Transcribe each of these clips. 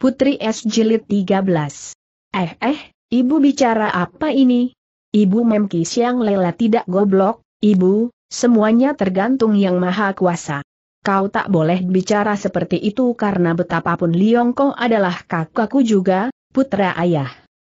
Putri S Jilid 13. Eh eh, ibu bicara apa ini? Ibu Memki Siang Lela tidak goblok, ibu, semuanya tergantung yang maha kuasa. Kau tak boleh bicara seperti itu karena betapapun Liongko adalah kakakku juga, putra ayah.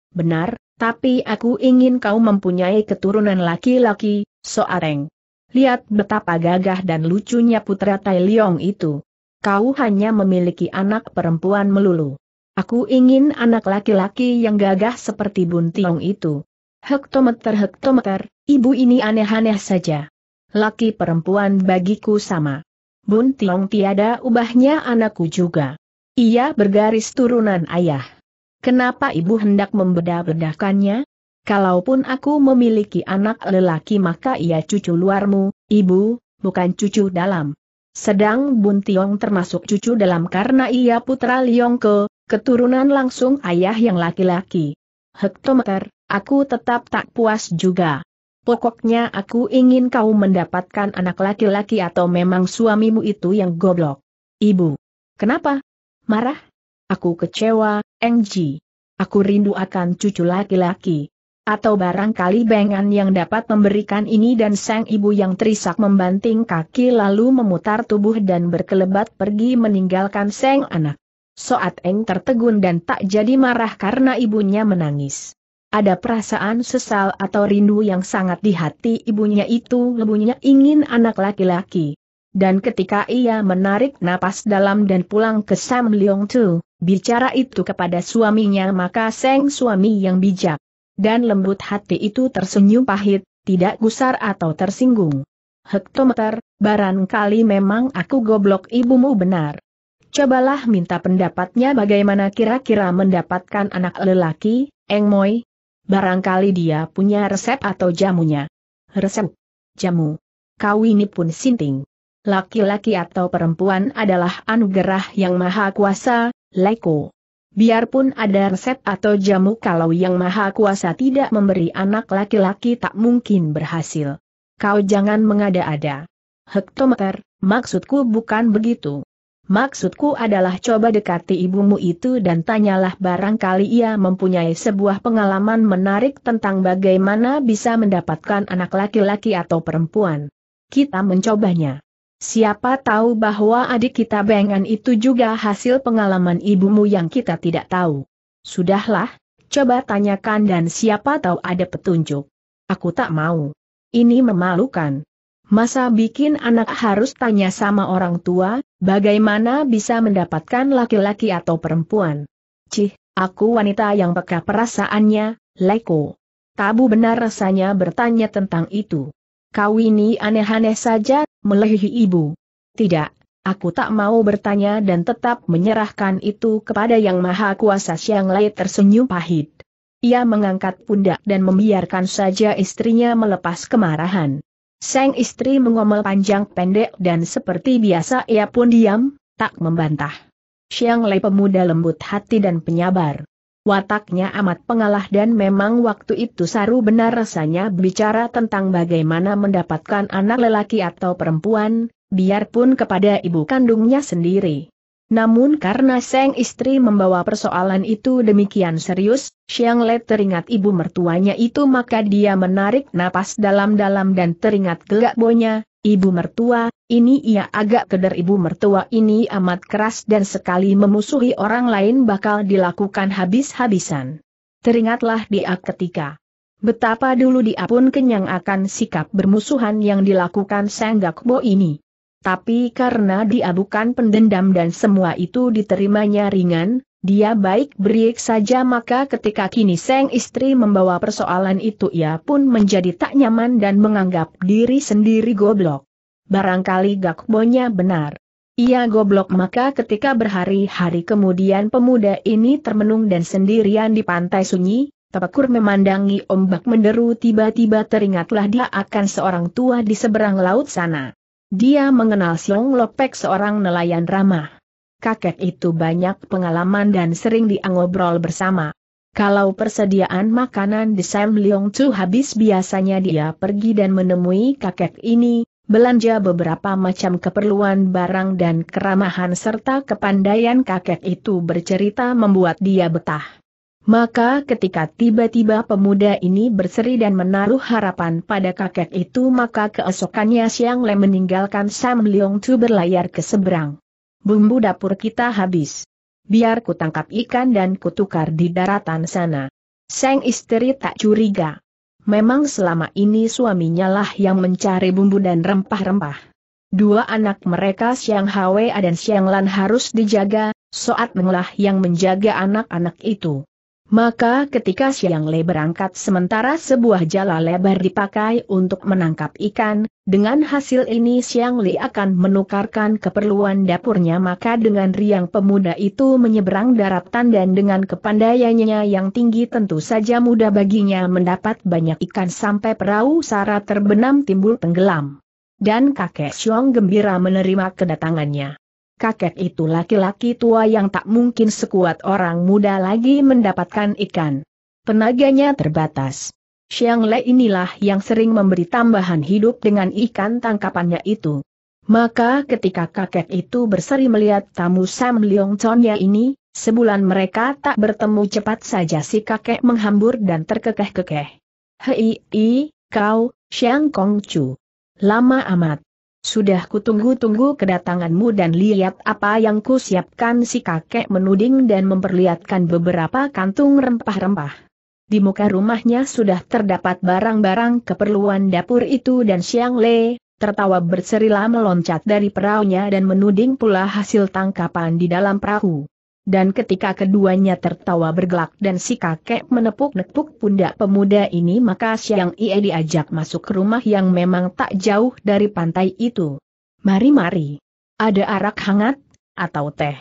Benar, tapi aku ingin kau mempunyai keturunan laki-laki, Soareng. Lihat betapa gagah dan lucunya putra Tai Liong itu kau hanya memiliki anak perempuan melulu. Aku ingin anak laki-laki yang gagah seperti Tiong itu. Hektometer-hektometer, ibu ini aneh-aneh saja. Laki perempuan bagiku sama. Tiong tiada ubahnya anakku juga. Ia bergaris turunan ayah. Kenapa ibu hendak membeda-bedakannya? Kalaupun aku memiliki anak lelaki maka ia cucu luarmu, ibu, bukan cucu dalam. Sedang Bun Tiong termasuk cucu dalam karena ia putra Yongke, keturunan langsung ayah yang laki-laki. Hektometer, aku tetap tak puas juga. Pokoknya aku ingin kau mendapatkan anak laki-laki atau memang suamimu itu yang goblok. Ibu. Kenapa? Marah? Aku kecewa, Engji. Aku rindu akan cucu laki-laki atau barangkali bengan yang dapat memberikan ini dan sang ibu yang terisak membanting kaki lalu memutar tubuh dan berkelebat pergi meninggalkan sang anak. Soat Eng tertegun dan tak jadi marah karena ibunya menangis. Ada perasaan sesal atau rindu yang sangat di hati ibunya itu lebunya ingin anak laki-laki. Dan ketika ia menarik napas dalam dan pulang ke Sam Leong Tu, bicara itu kepada suaminya maka sang suami yang bijak dan lembut hati itu tersenyum pahit, tidak gusar atau tersinggung. Hektometer, barangkali memang aku goblok ibumu benar. Cobalah minta pendapatnya bagaimana kira-kira mendapatkan anak lelaki, Eng Engmoy. Barangkali dia punya resep atau jamunya. Resep. Jamu. Kau ini pun sinting. Laki-laki atau perempuan adalah anugerah yang maha kuasa, Leko. Biarpun ada resep atau jamu kalau yang maha kuasa tidak memberi anak laki-laki tak mungkin berhasil. Kau jangan mengada-ada. Hektometer, maksudku bukan begitu. Maksudku adalah coba dekati ibumu itu dan tanyalah barangkali ia mempunyai sebuah pengalaman menarik tentang bagaimana bisa mendapatkan anak laki-laki atau perempuan. Kita mencobanya. Siapa tahu bahwa adik kita Bengan itu juga hasil pengalaman ibumu yang kita tidak tahu. Sudahlah, coba tanyakan dan siapa tahu ada petunjuk. Aku tak mau. Ini memalukan. Masa bikin anak harus tanya sama orang tua, bagaimana bisa mendapatkan laki-laki atau perempuan? Cih, aku wanita yang peka perasaannya, Leko. Tabu benar rasanya bertanya tentang itu. Kau ini aneh-aneh saja, melehi ibu. Tidak, aku tak mau bertanya dan tetap menyerahkan itu kepada Yang Maha Kuasa Siang Lai tersenyum pahit. Ia mengangkat pundak dan membiarkan saja istrinya melepas kemarahan. Sang istri mengomel panjang pendek dan seperti biasa ia pun diam, tak membantah. Siang Lai pemuda lembut hati dan penyabar. Wataknya amat pengalah dan memang waktu itu Saru benar rasanya bicara tentang bagaimana mendapatkan anak lelaki atau perempuan, biarpun kepada ibu kandungnya sendiri. Namun karena sang istri membawa persoalan itu demikian serius, Xiang Le teringat ibu mertuanya itu maka dia menarik napas dalam-dalam dan teringat gelak bonya, Ibu mertua, ini ia agak keder ibu mertua ini amat keras dan sekali memusuhi orang lain bakal dilakukan habis-habisan. Teringatlah dia ketika betapa dulu dia pun kenyang akan sikap bermusuhan yang dilakukan Bo ini. Tapi karena dia bukan pendendam dan semua itu diterimanya ringan, dia baik beriak saja maka ketika kini Seng istri membawa persoalan itu ia pun menjadi tak nyaman dan menganggap diri sendiri goblok. Barangkali gak Gakbonya benar. Ia goblok maka ketika berhari-hari kemudian pemuda ini termenung dan sendirian di pantai sunyi, Tepakur memandangi ombak menderu tiba-tiba teringatlah dia akan seorang tua di seberang laut sana. Dia mengenal Siong Lopek seorang nelayan ramah kakek itu banyak pengalaman dan sering diangobrol bersama. Kalau persediaan makanan di Sam Leong Chu habis biasanya dia pergi dan menemui kakek ini, belanja beberapa macam keperluan barang dan keramahan serta kepandaian kakek itu bercerita membuat dia betah. Maka ketika tiba-tiba pemuda ini berseri dan menaruh harapan pada kakek itu maka keesokannya Siang Le meninggalkan Sam Leong Chu berlayar ke seberang. Bumbu dapur kita habis. Biar ku tangkap ikan dan kutukar di daratan sana. Sang istri tak curiga. Memang selama ini suaminya lah yang mencari bumbu dan rempah-rempah. Dua anak mereka Siang Hwa dan Siang Lan harus dijaga, Soat Menglah yang menjaga anak-anak itu. Maka ketika Siang Le berangkat sementara sebuah jala lebar dipakai untuk menangkap ikan, dengan hasil ini Siang Le akan menukarkan keperluan dapurnya maka dengan riang pemuda itu menyeberang daratan dan dengan kepandaiannya yang tinggi tentu saja mudah baginya mendapat banyak ikan sampai perahu Sara terbenam timbul tenggelam. Dan kakek Xiong gembira menerima kedatangannya kakek itu laki-laki tua yang tak mungkin sekuat orang muda lagi mendapatkan ikan. Tenaganya terbatas. Xiang Le inilah yang sering memberi tambahan hidup dengan ikan tangkapannya itu. Maka ketika kakek itu berseri melihat tamu Sam Leong Chonnya ini, sebulan mereka tak bertemu cepat saja si kakek menghambur dan terkekeh-kekeh. Hei, i, kau, Xiang Chu, Lama amat. Sudah kutunggu-tunggu kedatanganmu dan lihat apa yang kusiapkan si kakek menuding dan memperlihatkan beberapa kantung rempah-rempah. Di muka rumahnya sudah terdapat barang-barang keperluan dapur itu dan Siang Le, tertawa berserilah meloncat dari peraunya dan menuding pula hasil tangkapan di dalam perahu dan ketika keduanya tertawa bergelak dan si kakek menepuk-nepuk pundak pemuda ini maka Siang ia diajak masuk ke rumah yang memang tak jauh dari pantai itu. Mari-mari. Ada arak hangat, atau teh.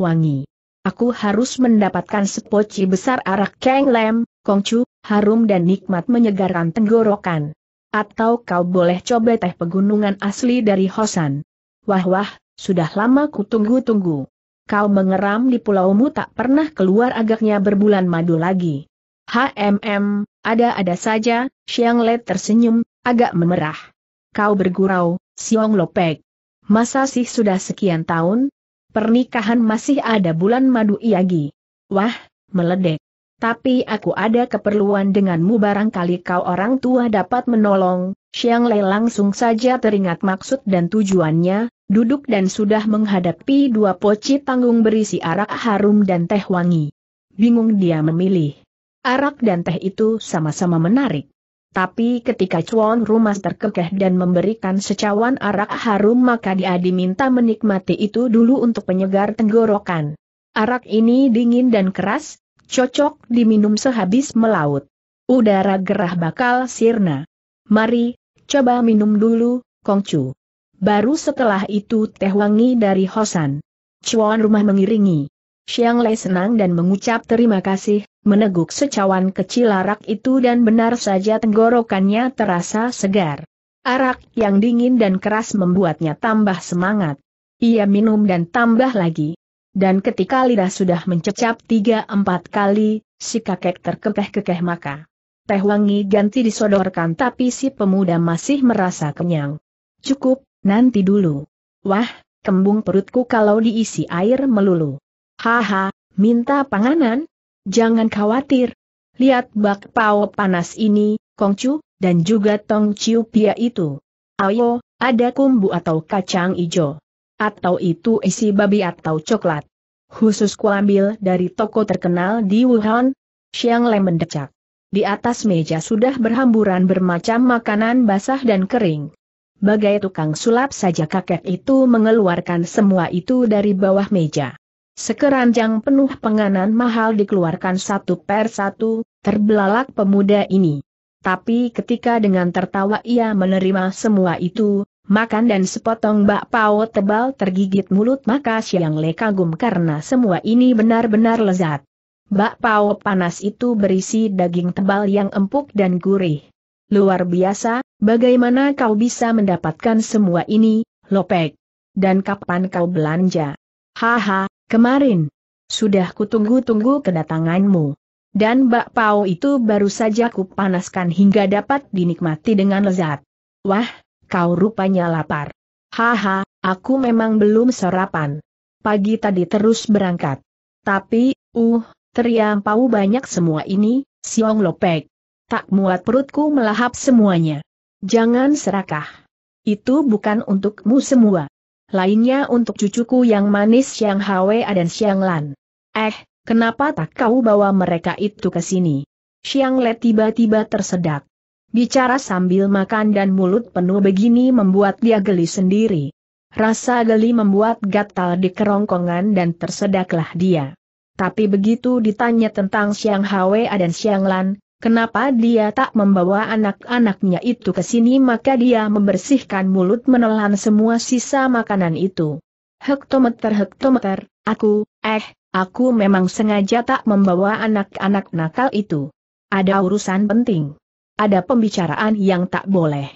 Wangi. Aku harus mendapatkan sepoci besar arak keng lem, kongcu, harum dan nikmat menyegarkan tenggorokan. Atau kau boleh coba teh pegunungan asli dari Hosan. Wah wah, sudah lama ku tunggu-tunggu kau mengeram di pulaumu tak pernah keluar agaknya berbulan madu lagi. HMM, ada-ada saja, Xiang Le tersenyum, agak memerah. Kau bergurau, Siong Lopek. Masa sih sudah sekian tahun? Pernikahan masih ada bulan madu iagi. Wah, meledek. Tapi aku ada keperluan denganmu barangkali kau orang tua dapat menolong, Xiang Lei langsung saja teringat maksud dan tujuannya, duduk dan sudah menghadapi dua poci tanggung berisi arak harum dan teh wangi. Bingung dia memilih. Arak dan teh itu sama-sama menarik. Tapi ketika Chuan rumah terkekeh dan memberikan secawan arak harum maka dia diminta menikmati itu dulu untuk penyegar tenggorokan. Arak ini dingin dan keras, cocok diminum sehabis melaut. Udara gerah bakal sirna. Mari, coba minum dulu, Kongcu. Baru setelah itu teh wangi dari Hosan. Cuan rumah mengiringi. Xiang Lei senang dan mengucap terima kasih, meneguk secawan kecil arak itu dan benar saja tenggorokannya terasa segar. Arak yang dingin dan keras membuatnya tambah semangat. Ia minum dan tambah lagi. Dan ketika lidah sudah mencecap tiga empat kali, si kakek terkekeh-kekeh maka. Teh wangi ganti disodorkan tapi si pemuda masih merasa kenyang. Cukup, nanti dulu. Wah, kembung perutku kalau diisi air melulu. Haha, minta panganan? Jangan khawatir. Lihat bak pao panas ini, Kongcu, dan juga Tong ciu Pia itu. Ayo, ada kumbu atau kacang ijo. Atau itu isi babi atau coklat. Khusus kuambil dari toko terkenal di Wuhan, Xiang Lei mendecak. Di atas meja sudah berhamburan bermacam makanan basah dan kering. Bagai tukang sulap saja kakek itu mengeluarkan semua itu dari bawah meja. Sekeranjang penuh penganan mahal dikeluarkan satu per satu, terbelalak pemuda ini. Tapi ketika dengan tertawa ia menerima semua itu, makan dan sepotong bakpao tebal tergigit mulut maka Siang Le kagum karena semua ini benar-benar lezat. Bakpao panas itu berisi daging tebal yang empuk dan gurih. Luar biasa, bagaimana kau bisa mendapatkan semua ini, Lopek? Dan kapan kau belanja? Haha, kemarin. Sudah kutunggu-tunggu kedatanganmu. Dan bakpao itu baru saja kupanaskan hingga dapat dinikmati dengan lezat. Wah, kau rupanya lapar. Haha, aku memang belum sarapan. Pagi tadi terus berangkat. Tapi, uh, teriak pau banyak semua ini, siong lopek. Tak muat perutku melahap semuanya. Jangan serakah. Itu bukan untukmu semua. Lainnya untuk cucuku yang manis Siang Hwa dan Siang Lan. Eh, kenapa tak kau bawa mereka itu ke sini? Siang Le tiba-tiba tersedak. Bicara sambil makan dan mulut penuh begini membuat dia geli sendiri. Rasa geli membuat gatal di kerongkongan dan tersedaklah dia. Tapi begitu ditanya tentang Siang Hwa dan Siang Lan, kenapa dia tak membawa anak-anaknya itu ke sini maka dia membersihkan mulut menelan semua sisa makanan itu. Hektometer-hektometer, aku, eh, aku memang sengaja tak membawa anak-anak nakal itu. Ada urusan penting ada pembicaraan yang tak boleh.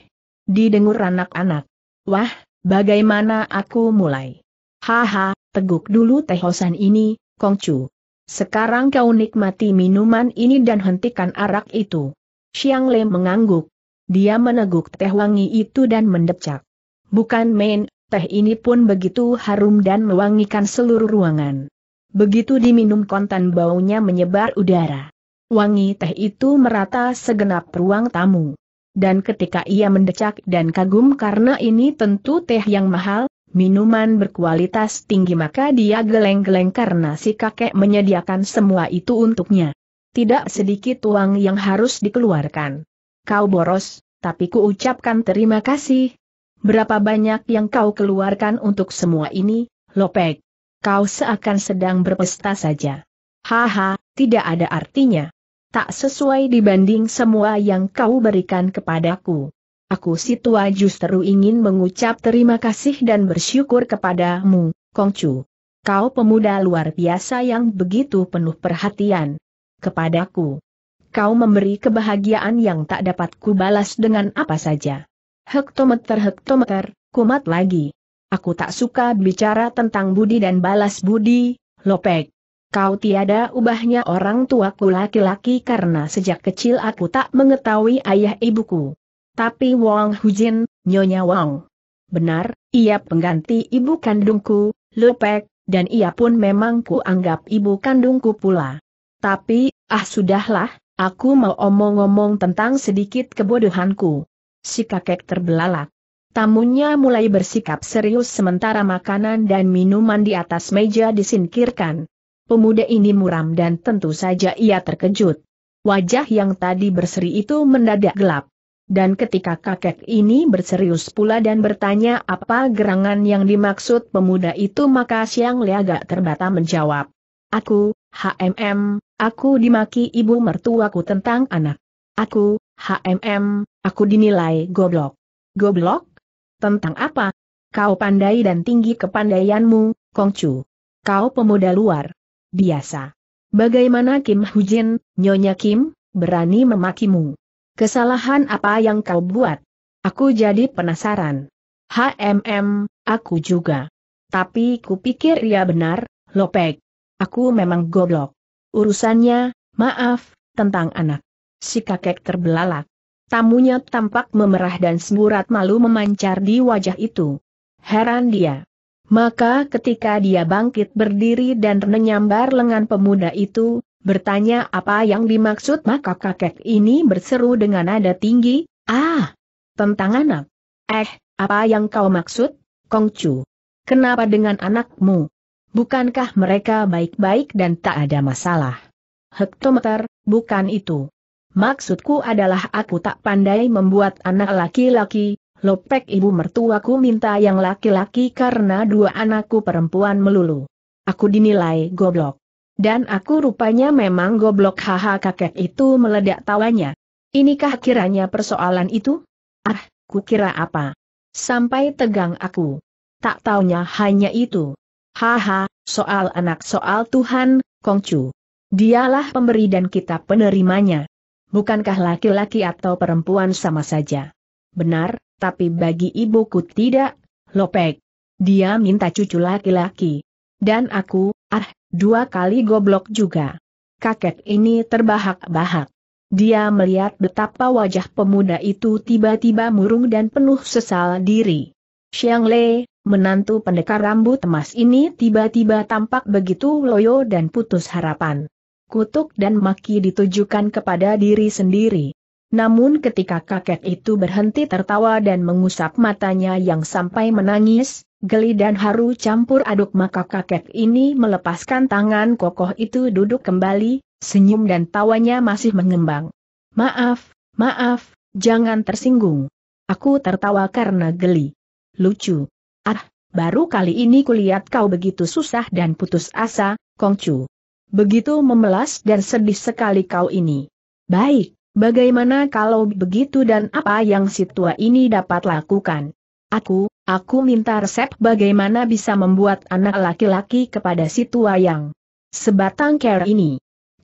Didengur anak-anak. Wah, bagaimana aku mulai? Haha, teguk dulu teh tehosan ini, Kongcu. Sekarang kau nikmati minuman ini dan hentikan arak itu. Xiang Le mengangguk. Dia meneguk teh wangi itu dan mendecak. Bukan main, teh ini pun begitu harum dan mewangikan seluruh ruangan. Begitu diminum kontan baunya menyebar udara. Wangi teh itu merata segenap ruang tamu. Dan ketika ia mendecak dan kagum karena ini tentu teh yang mahal, minuman berkualitas tinggi maka dia geleng-geleng karena si kakek menyediakan semua itu untuknya. Tidak sedikit uang yang harus dikeluarkan. Kau boros, tapi ku ucapkan terima kasih. Berapa banyak yang kau keluarkan untuk semua ini, Lopek? Kau seakan sedang berpesta saja. Haha, tidak ada artinya tak sesuai dibanding semua yang kau berikan kepadaku. Aku si tua justru ingin mengucap terima kasih dan bersyukur kepadamu, Kongcu. Kau pemuda luar biasa yang begitu penuh perhatian kepadaku. Kau memberi kebahagiaan yang tak dapat kubalas dengan apa saja. Hektometer-hektometer, kumat lagi. Aku tak suka bicara tentang budi dan balas budi, Lopek. Kau tiada ubahnya orang tuaku laki-laki karena sejak kecil aku tak mengetahui ayah ibuku. Tapi Wong Hujin, Nyonya Wang, Benar, ia pengganti ibu kandungku, Lupek, dan ia pun memang ku anggap ibu kandungku pula. Tapi, ah sudahlah, aku mau omong-omong tentang sedikit kebodohanku. Si kakek terbelalak. Tamunya mulai bersikap serius sementara makanan dan minuman di atas meja disingkirkan. Pemuda ini muram dan tentu saja ia terkejut. Wajah yang tadi berseri itu mendadak gelap. Dan ketika kakek ini berserius pula dan bertanya apa gerangan yang dimaksud pemuda itu maka Siang leaga terbata menjawab. Aku, HMM, aku dimaki ibu mertuaku tentang anak. Aku, HMM, aku dinilai goblok. Goblok? Tentang apa? Kau pandai dan tinggi kepandaianmu, Kongcu. Kau pemuda luar biasa. Bagaimana Kim Hujin, Nyonya Kim, berani memakimu? Kesalahan apa yang kau buat? Aku jadi penasaran. HMM, aku juga. Tapi kupikir ia benar, Lopek. Aku memang goblok. Urusannya, maaf, tentang anak. Si kakek terbelalak. Tamunya tampak memerah dan semburat malu memancar di wajah itu. Heran dia. Maka ketika dia bangkit berdiri dan menyambar lengan pemuda itu, bertanya apa yang dimaksud maka kakek ini berseru dengan nada tinggi, Ah! Tentang anak. Eh, apa yang kau maksud, Kongcu? Kenapa dengan anakmu? Bukankah mereka baik-baik dan tak ada masalah? Hektometer, bukan itu. Maksudku adalah aku tak pandai membuat anak laki-laki, Lopek ibu mertuaku minta yang laki-laki karena dua anakku perempuan melulu. Aku dinilai goblok. Dan aku rupanya memang goblok haha kakek itu meledak tawanya. Inikah kiranya persoalan itu? Ah, kira apa? Sampai tegang aku. Tak taunya hanya itu. Haha, soal anak soal Tuhan, Kongcu. Dialah pemberi dan kita penerimanya. Bukankah laki-laki atau perempuan sama saja? Benar, tapi bagi ibuku tidak, Lopek. Dia minta cucu laki-laki. Dan aku, ah, dua kali goblok juga. Kakek ini terbahak-bahak. Dia melihat betapa wajah pemuda itu tiba-tiba murung dan penuh sesal diri. Xiang Le, menantu pendekar rambut emas ini tiba-tiba tampak begitu loyo dan putus harapan. Kutuk dan maki ditujukan kepada diri sendiri. Namun ketika kakek itu berhenti tertawa dan mengusap matanya yang sampai menangis, geli dan haru campur aduk maka kakek ini melepaskan tangan kokoh itu duduk kembali, senyum dan tawanya masih mengembang. Maaf, maaf, jangan tersinggung. Aku tertawa karena geli. Lucu. Ah, baru kali ini kulihat kau begitu susah dan putus asa, Kongcu. Begitu memelas dan sedih sekali kau ini. Baik, Bagaimana kalau begitu dan apa yang si tua ini dapat lakukan? Aku, aku minta resep bagaimana bisa membuat anak laki-laki kepada si tua yang sebatang kera ini.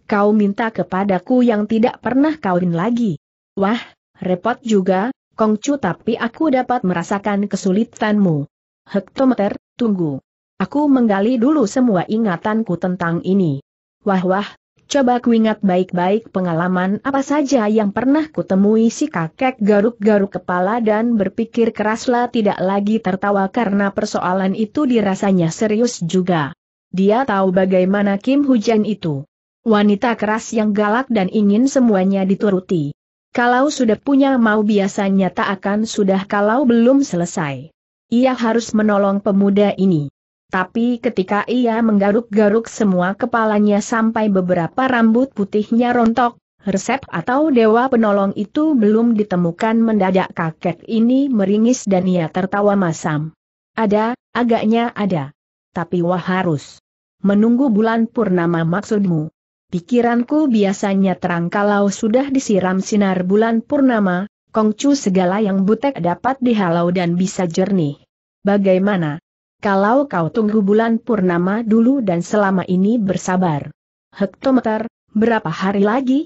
Kau minta kepadaku yang tidak pernah kawin lagi. Wah, repot juga, Kongcu tapi aku dapat merasakan kesulitanmu. Hektometer, tunggu. Aku menggali dulu semua ingatanku tentang ini. Wah-wah, Coba ku ingat baik-baik pengalaman apa saja yang pernah kutemui si kakek garuk-garuk kepala dan berpikir keraslah tidak lagi tertawa karena persoalan itu dirasanya serius juga. Dia tahu bagaimana Kim Hujan itu. Wanita keras yang galak dan ingin semuanya dituruti. Kalau sudah punya mau biasanya tak akan sudah kalau belum selesai. Ia harus menolong pemuda ini. Tapi ketika ia menggaruk-garuk semua kepalanya sampai beberapa rambut putihnya rontok, resep atau dewa penolong itu belum ditemukan mendadak kakek ini meringis dan ia tertawa masam. Ada, agaknya ada. Tapi wah harus. Menunggu bulan purnama maksudmu. Pikiranku biasanya terang kalau sudah disiram sinar bulan purnama, kongcu segala yang butek dapat dihalau dan bisa jernih. Bagaimana? Kalau kau tunggu bulan purnama dulu dan selama ini bersabar. Hektometer, berapa hari lagi?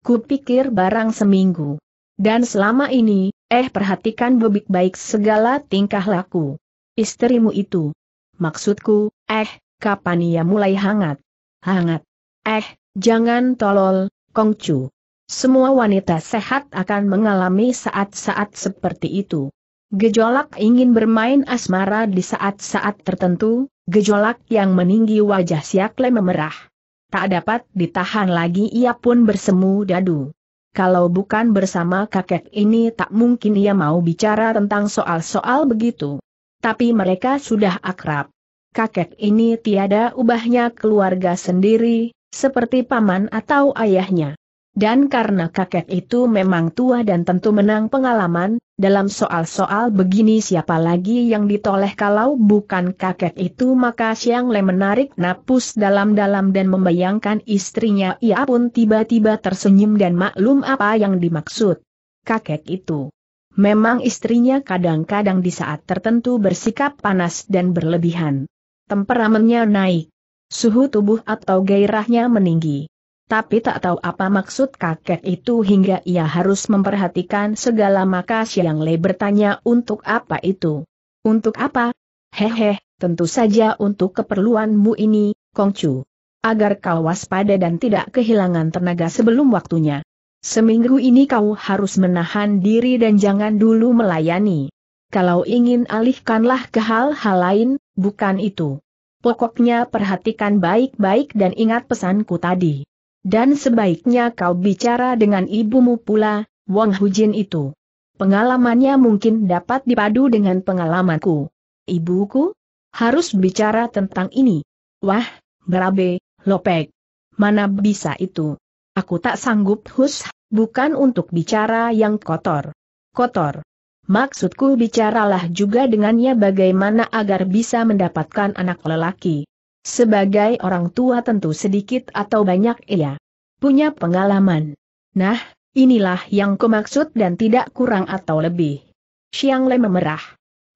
Kupikir barang seminggu. Dan selama ini, eh perhatikan bebik baik segala tingkah laku. Istrimu itu. Maksudku, eh, kapan ia mulai hangat? Hangat. Eh, jangan tolol, Kongcu. Semua wanita sehat akan mengalami saat-saat seperti itu. Gejolak ingin bermain asmara di saat-saat tertentu, gejolak yang meninggi wajah siakle memerah. Tak dapat ditahan lagi ia pun bersemu dadu. Kalau bukan bersama kakek ini tak mungkin ia mau bicara tentang soal-soal begitu. Tapi mereka sudah akrab. Kakek ini tiada ubahnya keluarga sendiri, seperti paman atau ayahnya. Dan karena kakek itu memang tua dan tentu menang pengalaman, dalam soal-soal begini siapa lagi yang ditoleh kalau bukan kakek itu maka Siang Le menarik napus dalam-dalam dan membayangkan istrinya ia pun tiba-tiba tersenyum dan maklum apa yang dimaksud. Kakek itu. Memang istrinya kadang-kadang di saat tertentu bersikap panas dan berlebihan. Temperamennya naik. Suhu tubuh atau gairahnya meninggi tapi tak tahu apa maksud kakek itu hingga ia harus memperhatikan segala maka Siang Le bertanya untuk apa itu. Untuk apa? Hehe, tentu saja untuk keperluanmu ini, Kongcu. Agar kau waspada dan tidak kehilangan tenaga sebelum waktunya. Seminggu ini kau harus menahan diri dan jangan dulu melayani. Kalau ingin alihkanlah ke hal-hal lain, bukan itu. Pokoknya perhatikan baik-baik dan ingat pesanku tadi. Dan sebaiknya kau bicara dengan ibumu pula, Wang Hujin itu. Pengalamannya mungkin dapat dipadu dengan pengalamanku. Ibuku? Harus bicara tentang ini. Wah, berabe, lopek. Mana bisa itu? Aku tak sanggup hus, bukan untuk bicara yang kotor. Kotor. Maksudku bicaralah juga dengannya bagaimana agar bisa mendapatkan anak lelaki. Sebagai orang tua tentu sedikit atau banyak ia punya pengalaman. Nah, inilah yang kumaksud dan tidak kurang atau lebih. Siang Le memerah.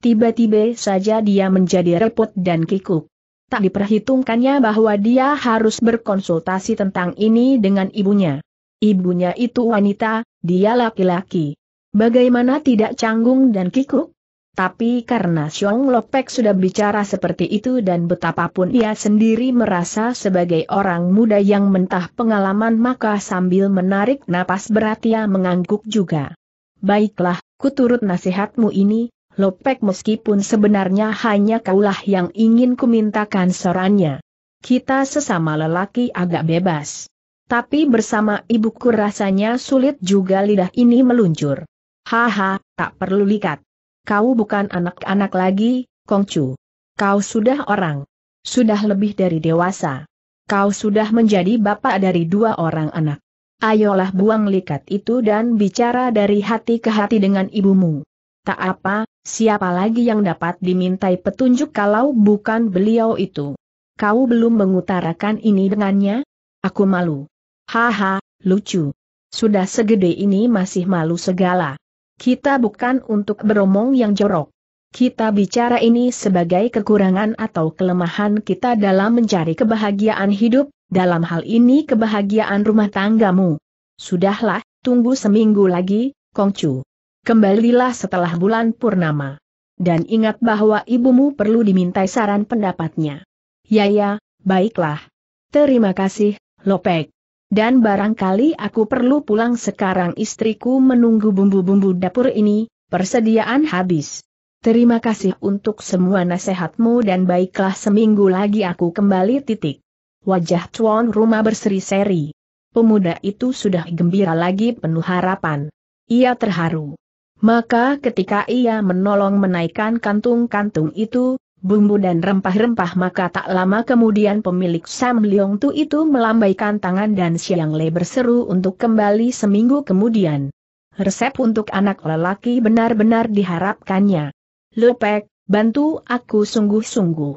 Tiba-tiba saja dia menjadi repot dan kikuk. Tak diperhitungkannya bahwa dia harus berkonsultasi tentang ini dengan ibunya. Ibunya itu wanita, dia laki-laki. Bagaimana tidak canggung dan kikuk? Tapi karena Xiong Lopek sudah bicara seperti itu dan betapapun ia sendiri merasa sebagai orang muda yang mentah pengalaman maka sambil menarik napas berat ia mengangguk juga. Baiklah, kuturut nasihatmu ini, Lopek meskipun sebenarnya hanya kaulah yang ingin kumintakan sorannya. Kita sesama lelaki agak bebas. Tapi bersama ibuku rasanya sulit juga lidah ini meluncur. Haha, tak perlu likat kau bukan anak-anak lagi, Kongcu. Kau sudah orang. Sudah lebih dari dewasa. Kau sudah menjadi bapak dari dua orang anak. Ayolah buang likat itu dan bicara dari hati ke hati dengan ibumu. Tak apa, siapa lagi yang dapat dimintai petunjuk kalau bukan beliau itu. Kau belum mengutarakan ini dengannya? Aku malu. Haha, lucu. Sudah segede ini masih malu segala. Kita bukan untuk beromong yang jorok. Kita bicara ini sebagai kekurangan atau kelemahan kita dalam mencari kebahagiaan hidup, dalam hal ini kebahagiaan rumah tanggamu. Sudahlah, tunggu seminggu lagi, Kongcu. Kembalilah setelah bulan purnama. Dan ingat bahwa ibumu perlu dimintai saran pendapatnya. Ya ya, baiklah. Terima kasih, Lopek. Dan barangkali aku perlu pulang sekarang istriku menunggu bumbu-bumbu dapur ini, persediaan habis. Terima kasih untuk semua nasihatmu dan baiklah seminggu lagi aku kembali titik. Wajah tuan rumah berseri-seri. Pemuda itu sudah gembira lagi penuh harapan. Ia terharu. Maka ketika ia menolong menaikkan kantung-kantung itu, bumbu dan rempah-rempah maka tak lama kemudian pemilik Sam Leong Tu itu melambaikan tangan dan Siang Le berseru untuk kembali seminggu kemudian. Resep untuk anak lelaki benar-benar diharapkannya. Lepek, bantu aku sungguh-sungguh.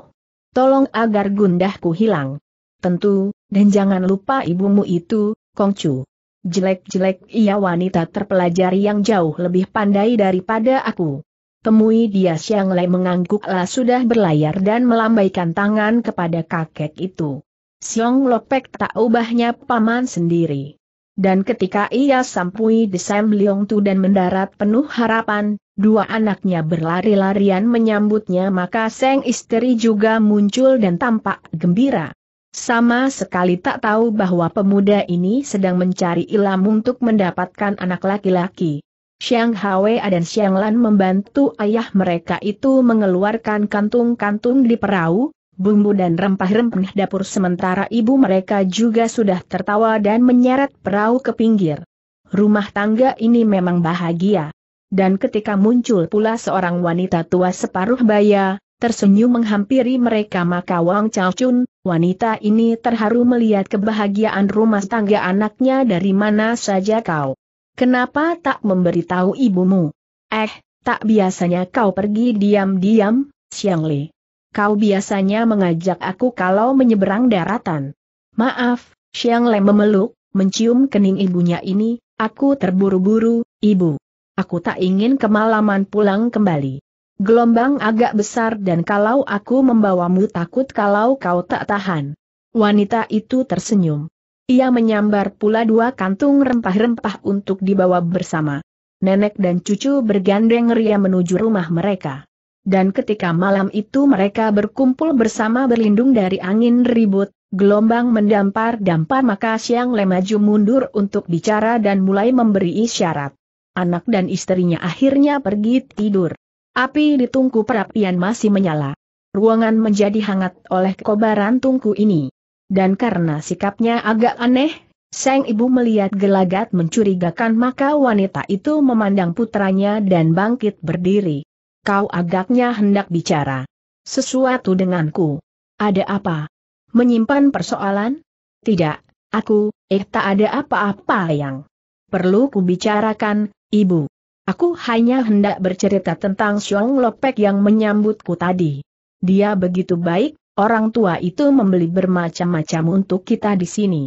Tolong agar gundahku hilang. Tentu, dan jangan lupa ibumu itu, Kongcu. Jelek-jelek ia wanita terpelajari yang jauh lebih pandai daripada aku. Temui dia Siang mengangguk mengangguklah sudah berlayar dan melambaikan tangan kepada kakek itu. Siong Lopek tak ubahnya paman sendiri. Dan ketika ia sampui Desem Liong Tu dan mendarat penuh harapan, dua anaknya berlari-larian menyambutnya maka Seng istri juga muncul dan tampak gembira. Sama sekali tak tahu bahwa pemuda ini sedang mencari ilham untuk mendapatkan anak laki-laki. Xiang Hwa dan Xiang Lan membantu ayah mereka itu mengeluarkan kantung-kantung di perahu, bumbu dan rempah-rempah dapur sementara ibu mereka juga sudah tertawa dan menyeret perahu ke pinggir. Rumah tangga ini memang bahagia. Dan ketika muncul pula seorang wanita tua separuh baya, tersenyum menghampiri mereka maka Wang Chao Chun, wanita ini terharu melihat kebahagiaan rumah tangga anaknya dari mana saja kau. Kenapa tak memberitahu ibumu? Eh, tak biasanya kau pergi diam-diam, Siang Li. Kau biasanya mengajak aku kalau menyeberang daratan. Maaf, Siang Li memeluk, mencium kening ibunya ini, aku terburu-buru, ibu. Aku tak ingin kemalaman pulang kembali. Gelombang agak besar dan kalau aku membawamu takut kalau kau tak tahan. Wanita itu tersenyum. Ia menyambar pula dua kantung rempah-rempah untuk dibawa bersama. Nenek dan cucu bergandeng ria menuju rumah mereka. Dan ketika malam itu mereka berkumpul bersama berlindung dari angin ribut, gelombang mendampar-dampar maka siang lemaju mundur untuk bicara dan mulai memberi isyarat. Anak dan istrinya akhirnya pergi tidur. Api di tungku perapian masih menyala. Ruangan menjadi hangat oleh kobaran tungku ini. Dan karena sikapnya agak aneh, sang ibu melihat gelagat mencurigakan maka wanita itu memandang putranya dan bangkit berdiri. Kau agaknya hendak bicara. Sesuatu denganku. Ada apa? Menyimpan persoalan? Tidak, aku, eh tak ada apa-apa yang perlu kubicarakan, ibu. Aku hanya hendak bercerita tentang Xiong Lopek yang menyambutku tadi. Dia begitu baik, Orang tua itu membeli bermacam-macam untuk kita di sini.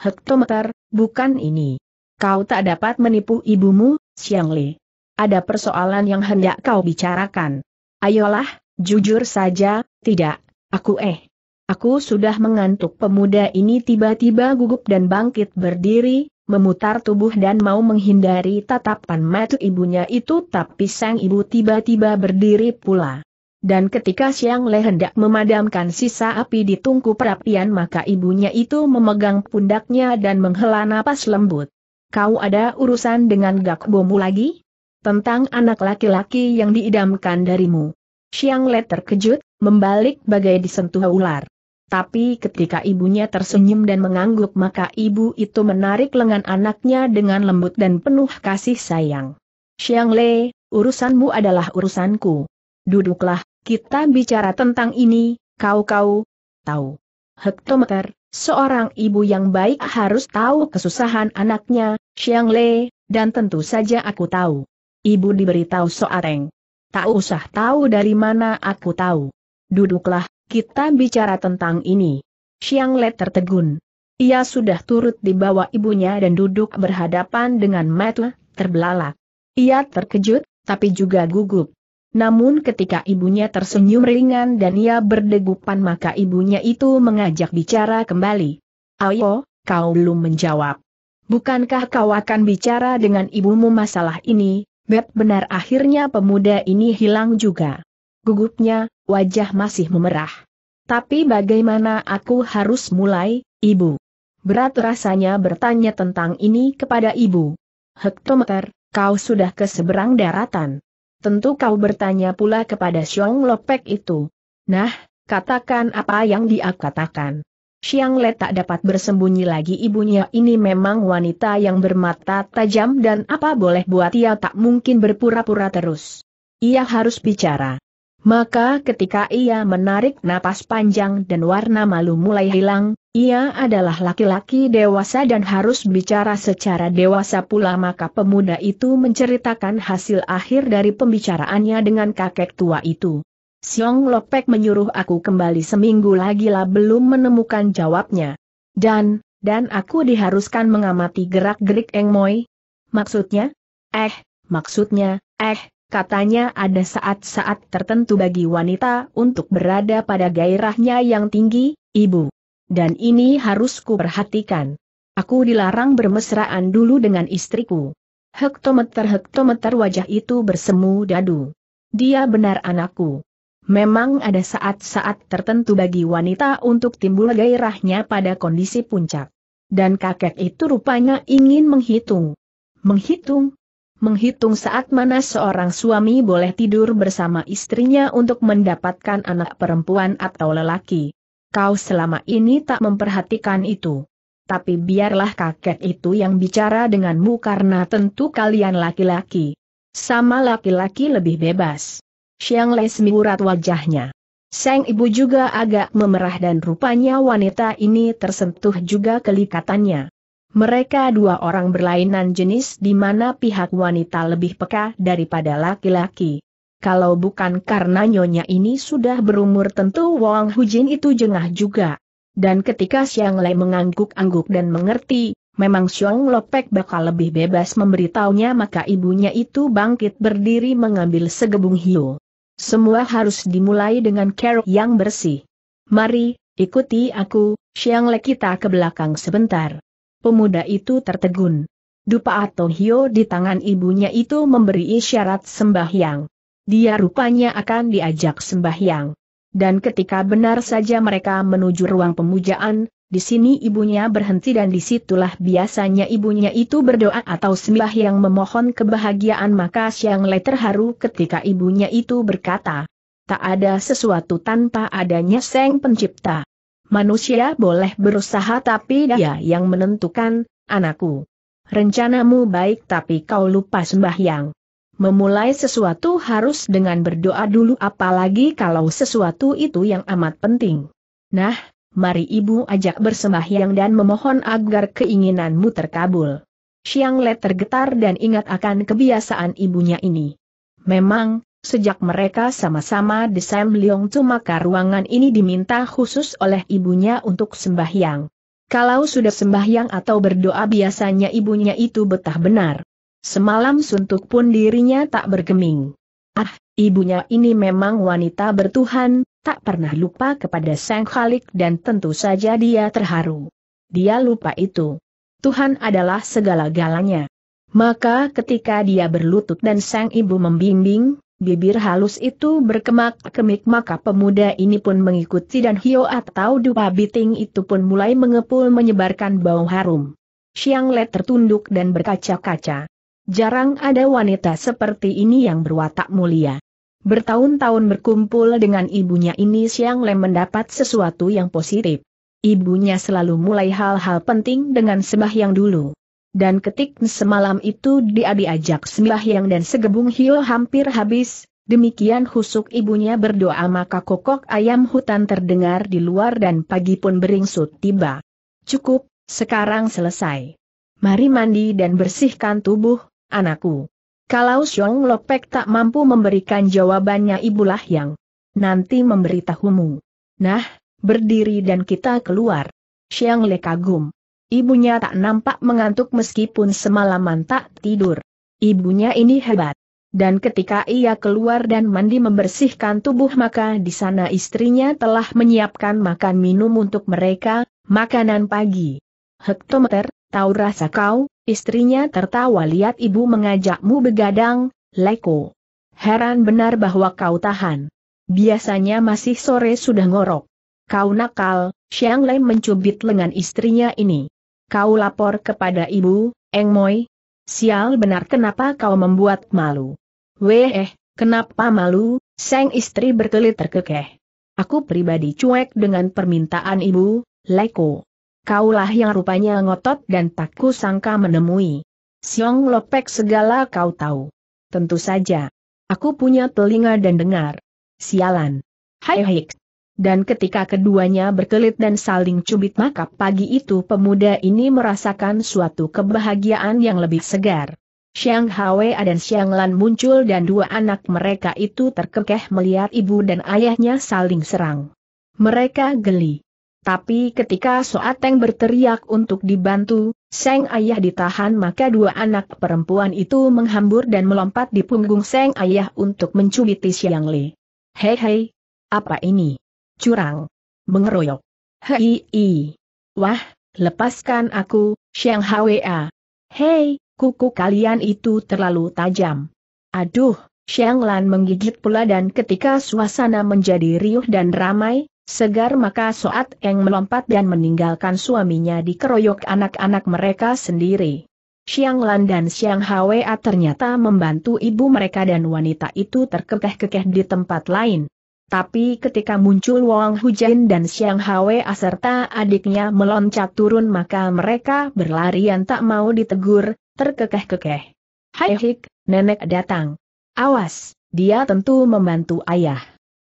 Hektometer, bukan ini. Kau tak dapat menipu ibumu, Siang Li. Ada persoalan yang hendak kau bicarakan. Ayolah, jujur saja, tidak, aku eh. Aku sudah mengantuk pemuda ini tiba-tiba gugup dan bangkit berdiri, memutar tubuh dan mau menghindari tatapan mata ibunya itu tapi sang ibu tiba-tiba berdiri pula. Dan ketika Siang Le hendak memadamkan sisa api di tungku perapian maka ibunya itu memegang pundaknya dan menghela napas lembut. Kau ada urusan dengan Gak Bomu lagi? Tentang anak laki-laki yang diidamkan darimu. Siang Le terkejut, membalik bagai disentuh ular. Tapi ketika ibunya tersenyum dan mengangguk maka ibu itu menarik lengan anaknya dengan lembut dan penuh kasih sayang. Siang Le, urusanmu adalah urusanku. Duduklah, kita bicara tentang ini, kau-kau, tahu. Hektometer, seorang ibu yang baik harus tahu kesusahan anaknya, Xiang Le, dan tentu saja aku tahu. Ibu diberitahu soareng. Tak usah tahu dari mana aku tahu. Duduklah, kita bicara tentang ini. Xiang Le tertegun. Ia sudah turut dibawa ibunya dan duduk berhadapan dengan Matt, terbelalak. Ia terkejut, tapi juga gugup. Namun ketika ibunya tersenyum ringan dan ia berdegupan maka ibunya itu mengajak bicara kembali. Ayo, kau belum menjawab. Bukankah kau akan bicara dengan ibumu masalah ini? Beb benar akhirnya pemuda ini hilang juga. Gugupnya, wajah masih memerah. Tapi bagaimana aku harus mulai, ibu? Berat rasanya bertanya tentang ini kepada ibu. Hektometer, kau sudah ke seberang daratan tentu kau bertanya pula kepada Xiong Lopek itu. Nah, katakan apa yang dia katakan. Xiang Le tak dapat bersembunyi lagi ibunya ini memang wanita yang bermata tajam dan apa boleh buat ia tak mungkin berpura-pura terus. Ia harus bicara. Maka ketika ia menarik napas panjang dan warna malu mulai hilang, ia adalah laki-laki dewasa dan harus bicara secara dewasa pula maka pemuda itu menceritakan hasil akhir dari pembicaraannya dengan kakek tua itu. Siong Lopek menyuruh aku kembali seminggu lagi lah belum menemukan jawabnya. Dan, dan aku diharuskan mengamati gerak-gerik Eng Moi. Maksudnya? Eh, maksudnya, eh, Katanya ada saat-saat tertentu bagi wanita untuk berada pada gairahnya yang tinggi, ibu dan ini harus kuperhatikan. Aku dilarang bermesraan dulu dengan istriku. Hektometer-hektometer wajah itu bersemu dadu. Dia benar anakku. Memang ada saat-saat tertentu bagi wanita untuk timbul gairahnya pada kondisi puncak. Dan kakek itu rupanya ingin menghitung. Menghitung? Menghitung saat mana seorang suami boleh tidur bersama istrinya untuk mendapatkan anak perempuan atau lelaki kau selama ini tak memperhatikan itu. Tapi biarlah kakek itu yang bicara denganmu karena tentu kalian laki-laki. Sama laki-laki lebih bebas. Siang Les mengurat wajahnya. Sang ibu juga agak memerah dan rupanya wanita ini tersentuh juga kelikatannya. Mereka dua orang berlainan jenis di mana pihak wanita lebih peka daripada laki-laki kalau bukan karena nyonya ini sudah berumur tentu Wang Hujin itu jengah juga. Dan ketika Siang Lei mengangguk-angguk dan mengerti, memang Xiong Lopek bakal lebih bebas memberitahunya maka ibunya itu bangkit berdiri mengambil segebung hiu. Semua harus dimulai dengan kerok yang bersih. Mari, ikuti aku, Siang Lei kita ke belakang sebentar. Pemuda itu tertegun. Dupa atau Hio di tangan ibunya itu memberi isyarat sembahyang dia rupanya akan diajak sembahyang. Dan ketika benar saja mereka menuju ruang pemujaan, di sini ibunya berhenti dan disitulah biasanya ibunya itu berdoa atau sembahyang memohon kebahagiaan maka Siang Le terharu ketika ibunya itu berkata, tak ada sesuatu tanpa adanya Seng Pencipta. Manusia boleh berusaha tapi dia yang menentukan, anakku. Rencanamu baik tapi kau lupa sembahyang. Memulai sesuatu harus dengan berdoa dulu apalagi kalau sesuatu itu yang amat penting. Nah, mari ibu ajak bersembahyang dan memohon agar keinginanmu terkabul. Xiang Le tergetar dan ingat akan kebiasaan ibunya ini. Memang, Sejak mereka sama-sama di Sam Leong Tu maka ruangan ini diminta khusus oleh ibunya untuk sembahyang. Kalau sudah sembahyang atau berdoa biasanya ibunya itu betah benar. Semalam suntuk pun dirinya tak bergeming. Ah, ibunya ini memang wanita bertuhan, tak pernah lupa kepada Sang Khalik dan tentu saja dia terharu. Dia lupa itu. Tuhan adalah segala-galanya. Maka ketika dia berlutut dan sang ibu membimbing, bibir halus itu berkemak-kemik maka pemuda ini pun mengikuti dan hio atau dupa biting itu pun mulai mengepul menyebarkan bau harum. Xiang Le tertunduk dan berkaca-kaca. Jarang ada wanita seperti ini yang berwatak mulia. Bertahun-tahun berkumpul dengan ibunya ini Siang Lem mendapat sesuatu yang positif. Ibunya selalu mulai hal-hal penting dengan sembahyang dulu. Dan ketik semalam itu dia diajak sembahyang dan segebung hiu hampir habis, Demikian husuk ibunya berdoa maka kokok ayam hutan terdengar di luar dan pagi pun beringsut tiba. Cukup, sekarang selesai. Mari mandi dan bersihkan tubuh, anakku. Kalau Xiong Lopek tak mampu memberikan jawabannya ibulah yang nanti memberitahumu. Nah, berdiri dan kita keluar. Xiang Le kagum. Ibunya tak nampak mengantuk meskipun semalaman tak tidur. Ibunya ini hebat. Dan ketika ia keluar dan mandi membersihkan tubuh maka di sana istrinya telah menyiapkan makan minum untuk mereka, makanan pagi. Hektometer, tahu rasa kau, Istrinya tertawa lihat ibu mengajakmu begadang, Leko. Heran benar bahwa kau tahan. Biasanya masih sore sudah ngorok. Kau nakal, Xiang Lei mencubit lengan istrinya ini. Kau lapor kepada ibu, Eng Moi. Sial benar kenapa kau membuat malu. Weh, eh, kenapa malu, Seng istri berkelit terkekeh. Aku pribadi cuek dengan permintaan ibu, Leko kaulah yang rupanya ngotot dan tak kusangka menemui. Siong Lopek segala kau tahu. Tentu saja. Aku punya telinga dan dengar. Sialan. Hai hik. Dan ketika keduanya berkelit dan saling cubit maka pagi itu pemuda ini merasakan suatu kebahagiaan yang lebih segar. Siang Hwa dan Siang Lan muncul dan dua anak mereka itu terkekeh melihat ibu dan ayahnya saling serang. Mereka geli. Tapi ketika Soateng berteriak untuk dibantu, Seng Ayah ditahan maka dua anak perempuan itu menghambur dan melompat di punggung Seng Ayah untuk mencubiti Siang Li. Hei hei! Apa ini? Curang! Mengeroyok! Hei i! Wah, lepaskan aku, Siang Hwa! Hei, kuku kalian itu terlalu tajam. Aduh, Siang Lan menggigit pula dan ketika suasana menjadi riuh dan ramai, Segar maka Soat Eng melompat dan meninggalkan suaminya dikeroyok anak-anak mereka sendiri. Xiang Lan dan Xiang Hwa ternyata membantu ibu mereka dan wanita itu terkekeh-kekeh di tempat lain. Tapi ketika muncul Wang Hujan dan Xiang Hwa serta adiknya meloncat turun maka mereka berlarian tak mau ditegur, terkekeh-kekeh. Hai hik, nenek datang. Awas, dia tentu membantu ayah.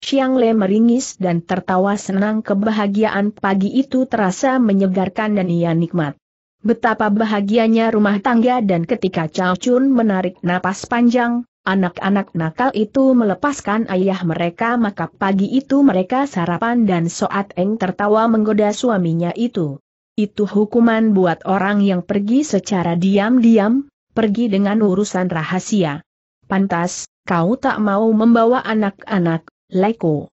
Xiang Le meringis dan tertawa senang kebahagiaan pagi itu terasa menyegarkan dan ia nikmat. Betapa bahagianya rumah tangga dan ketika Chao Chun menarik napas panjang, anak-anak nakal itu melepaskan ayah mereka maka pagi itu mereka sarapan dan Soat Eng tertawa menggoda suaminya itu. Itu hukuman buat orang yang pergi secara diam-diam, pergi dengan urusan rahasia. Pantas, kau tak mau membawa anak-anak, Leko.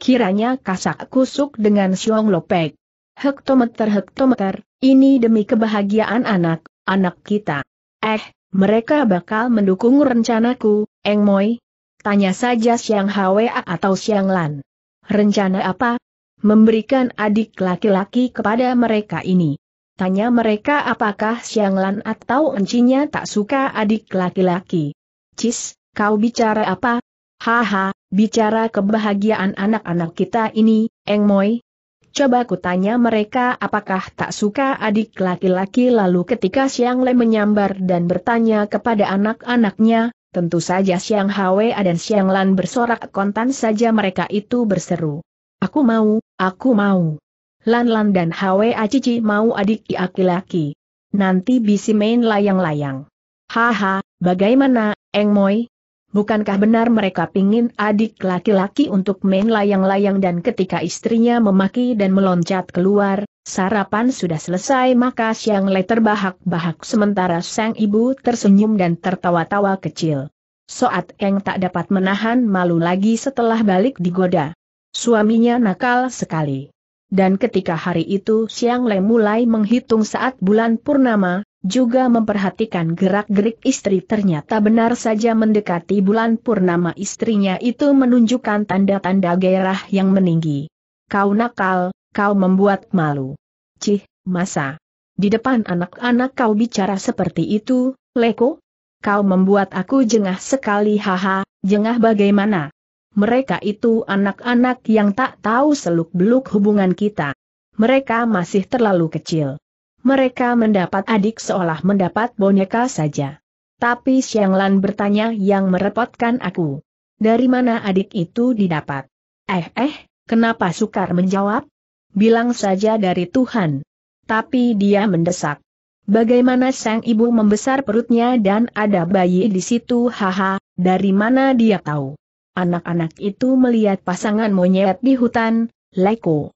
Kiranya kasak kusuk dengan Siong Lopek. Hektometer-hektometer, ini demi kebahagiaan anak, anak kita. Eh, mereka bakal mendukung rencanaku, Eng Moi? Tanya saja Siang Hwa atau Siang Lan. Rencana apa? Memberikan adik laki-laki kepada mereka ini. Tanya mereka apakah Siang Lan atau encinya tak suka adik laki-laki. Cis, kau bicara apa? Haha, Bicara kebahagiaan anak-anak kita ini, Eng Moi, Coba kutanya mereka apakah tak suka adik laki-laki lalu ketika Siang Le menyambar dan bertanya kepada anak-anaknya, tentu saja Siang Hwe dan Siang Lan bersorak kontan saja mereka itu berseru. Aku mau, aku mau. Lan Lan dan Hwe Cici mau adik laki-laki. Nanti bisi main layang-layang. Haha, bagaimana, Eng Moi? Bukankah benar mereka pingin adik laki-laki untuk main layang-layang dan ketika istrinya memaki dan meloncat keluar, sarapan sudah selesai maka Siang Le terbahak-bahak sementara sang ibu tersenyum dan tertawa-tawa kecil. Soat Eng tak dapat menahan malu lagi setelah balik digoda. Suaminya nakal sekali. Dan ketika hari itu Siang Le mulai menghitung saat bulan purnama, juga memperhatikan gerak-gerik istri ternyata benar saja mendekati bulan purnama istrinya itu menunjukkan tanda-tanda gairah yang meninggi. Kau nakal, kau membuat malu. Cih, masa. Di depan anak-anak kau bicara seperti itu, Leko? Kau membuat aku jengah sekali haha, jengah bagaimana? Mereka itu anak-anak yang tak tahu seluk-beluk hubungan kita. Mereka masih terlalu kecil mereka mendapat adik seolah mendapat boneka saja. Tapi Xiang Lan bertanya yang merepotkan aku. Dari mana adik itu didapat? Eh eh, kenapa sukar menjawab? Bilang saja dari Tuhan. Tapi dia mendesak. Bagaimana sang ibu membesar perutnya dan ada bayi di situ haha, dari mana dia tahu? Anak-anak itu melihat pasangan monyet di hutan, Leko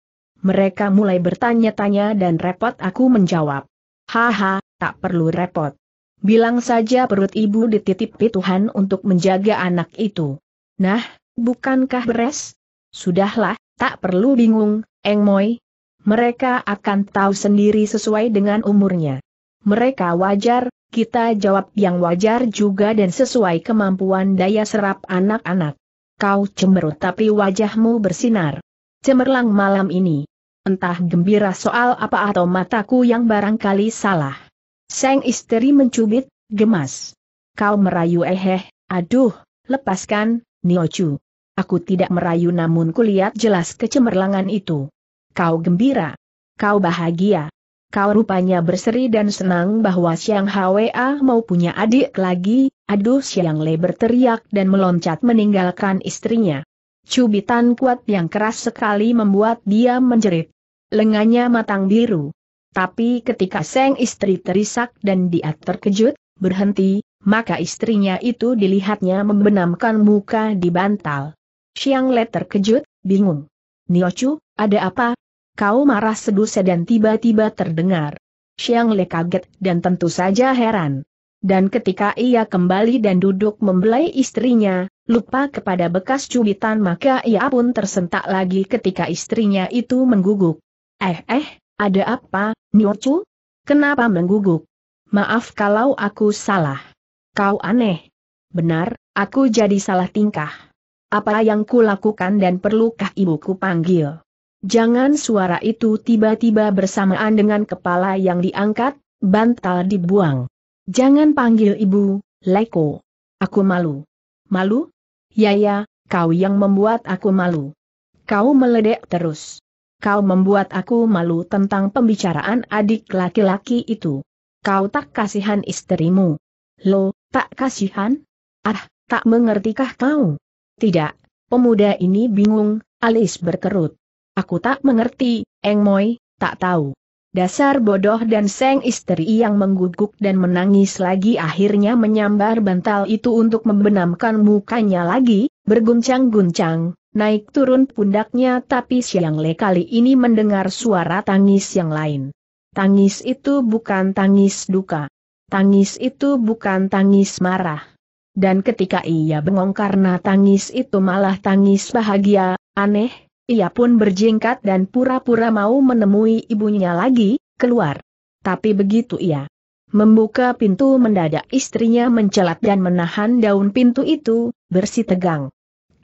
mereka mulai bertanya-tanya dan repot aku menjawab. Haha, tak perlu repot. Bilang saja perut ibu dititipi Tuhan untuk menjaga anak itu. Nah, bukankah beres? Sudahlah, tak perlu bingung, Eng Moi. Mereka akan tahu sendiri sesuai dengan umurnya. Mereka wajar, kita jawab yang wajar juga dan sesuai kemampuan daya serap anak-anak. Kau cemberut tapi wajahmu bersinar. Cemerlang malam ini entah gembira soal apa atau mataku yang barangkali salah. Sang istri mencubit, gemas. Kau merayu eheh, aduh, lepaskan, Niochu. Aku tidak merayu namun kulihat jelas kecemerlangan itu. Kau gembira. Kau bahagia. Kau rupanya berseri dan senang bahwa Siang Hwa mau punya adik lagi, aduh Siang Le berteriak dan meloncat meninggalkan istrinya. Cubitan kuat yang keras sekali membuat dia menjerit lengannya matang biru. Tapi ketika sang istri terisak dan dia terkejut, berhenti, maka istrinya itu dilihatnya membenamkan muka di bantal. Xiang Le terkejut, bingung. Niochu, ada apa? Kau marah sedusa dan tiba-tiba terdengar. Xiang Le kaget dan tentu saja heran. Dan ketika ia kembali dan duduk membelai istrinya, lupa kepada bekas cubitan maka ia pun tersentak lagi ketika istrinya itu mengguguk. Eh eh, ada apa, Niochu? Kenapa mengguguk? Maaf kalau aku salah. Kau aneh. Benar, aku jadi salah tingkah. Apa yang kulakukan dan perlukah ibuku panggil? Jangan suara itu tiba-tiba bersamaan dengan kepala yang diangkat, bantal dibuang. Jangan panggil ibu, Leko. Aku malu. Malu? Ya ya, kau yang membuat aku malu. Kau meledek terus. Kau membuat aku malu tentang pembicaraan adik laki-laki itu. Kau tak kasihan istrimu. Lo, tak kasihan? Ah, tak mengertikah kau? Tidak, pemuda ini bingung, alis berkerut. Aku tak mengerti, Eng Moy, tak tahu. Dasar bodoh dan seng istri yang mengguguk dan menangis lagi akhirnya menyambar bantal itu untuk membenamkan mukanya lagi, berguncang-guncang, naik turun pundaknya tapi Siang Le kali ini mendengar suara tangis yang lain. Tangis itu bukan tangis duka. Tangis itu bukan tangis marah. Dan ketika ia bengong karena tangis itu malah tangis bahagia, aneh, ia pun berjingkat dan pura-pura mau menemui ibunya lagi, keluar. Tapi begitu ia membuka pintu mendadak istrinya mencelat dan menahan daun pintu itu, bersih tegang.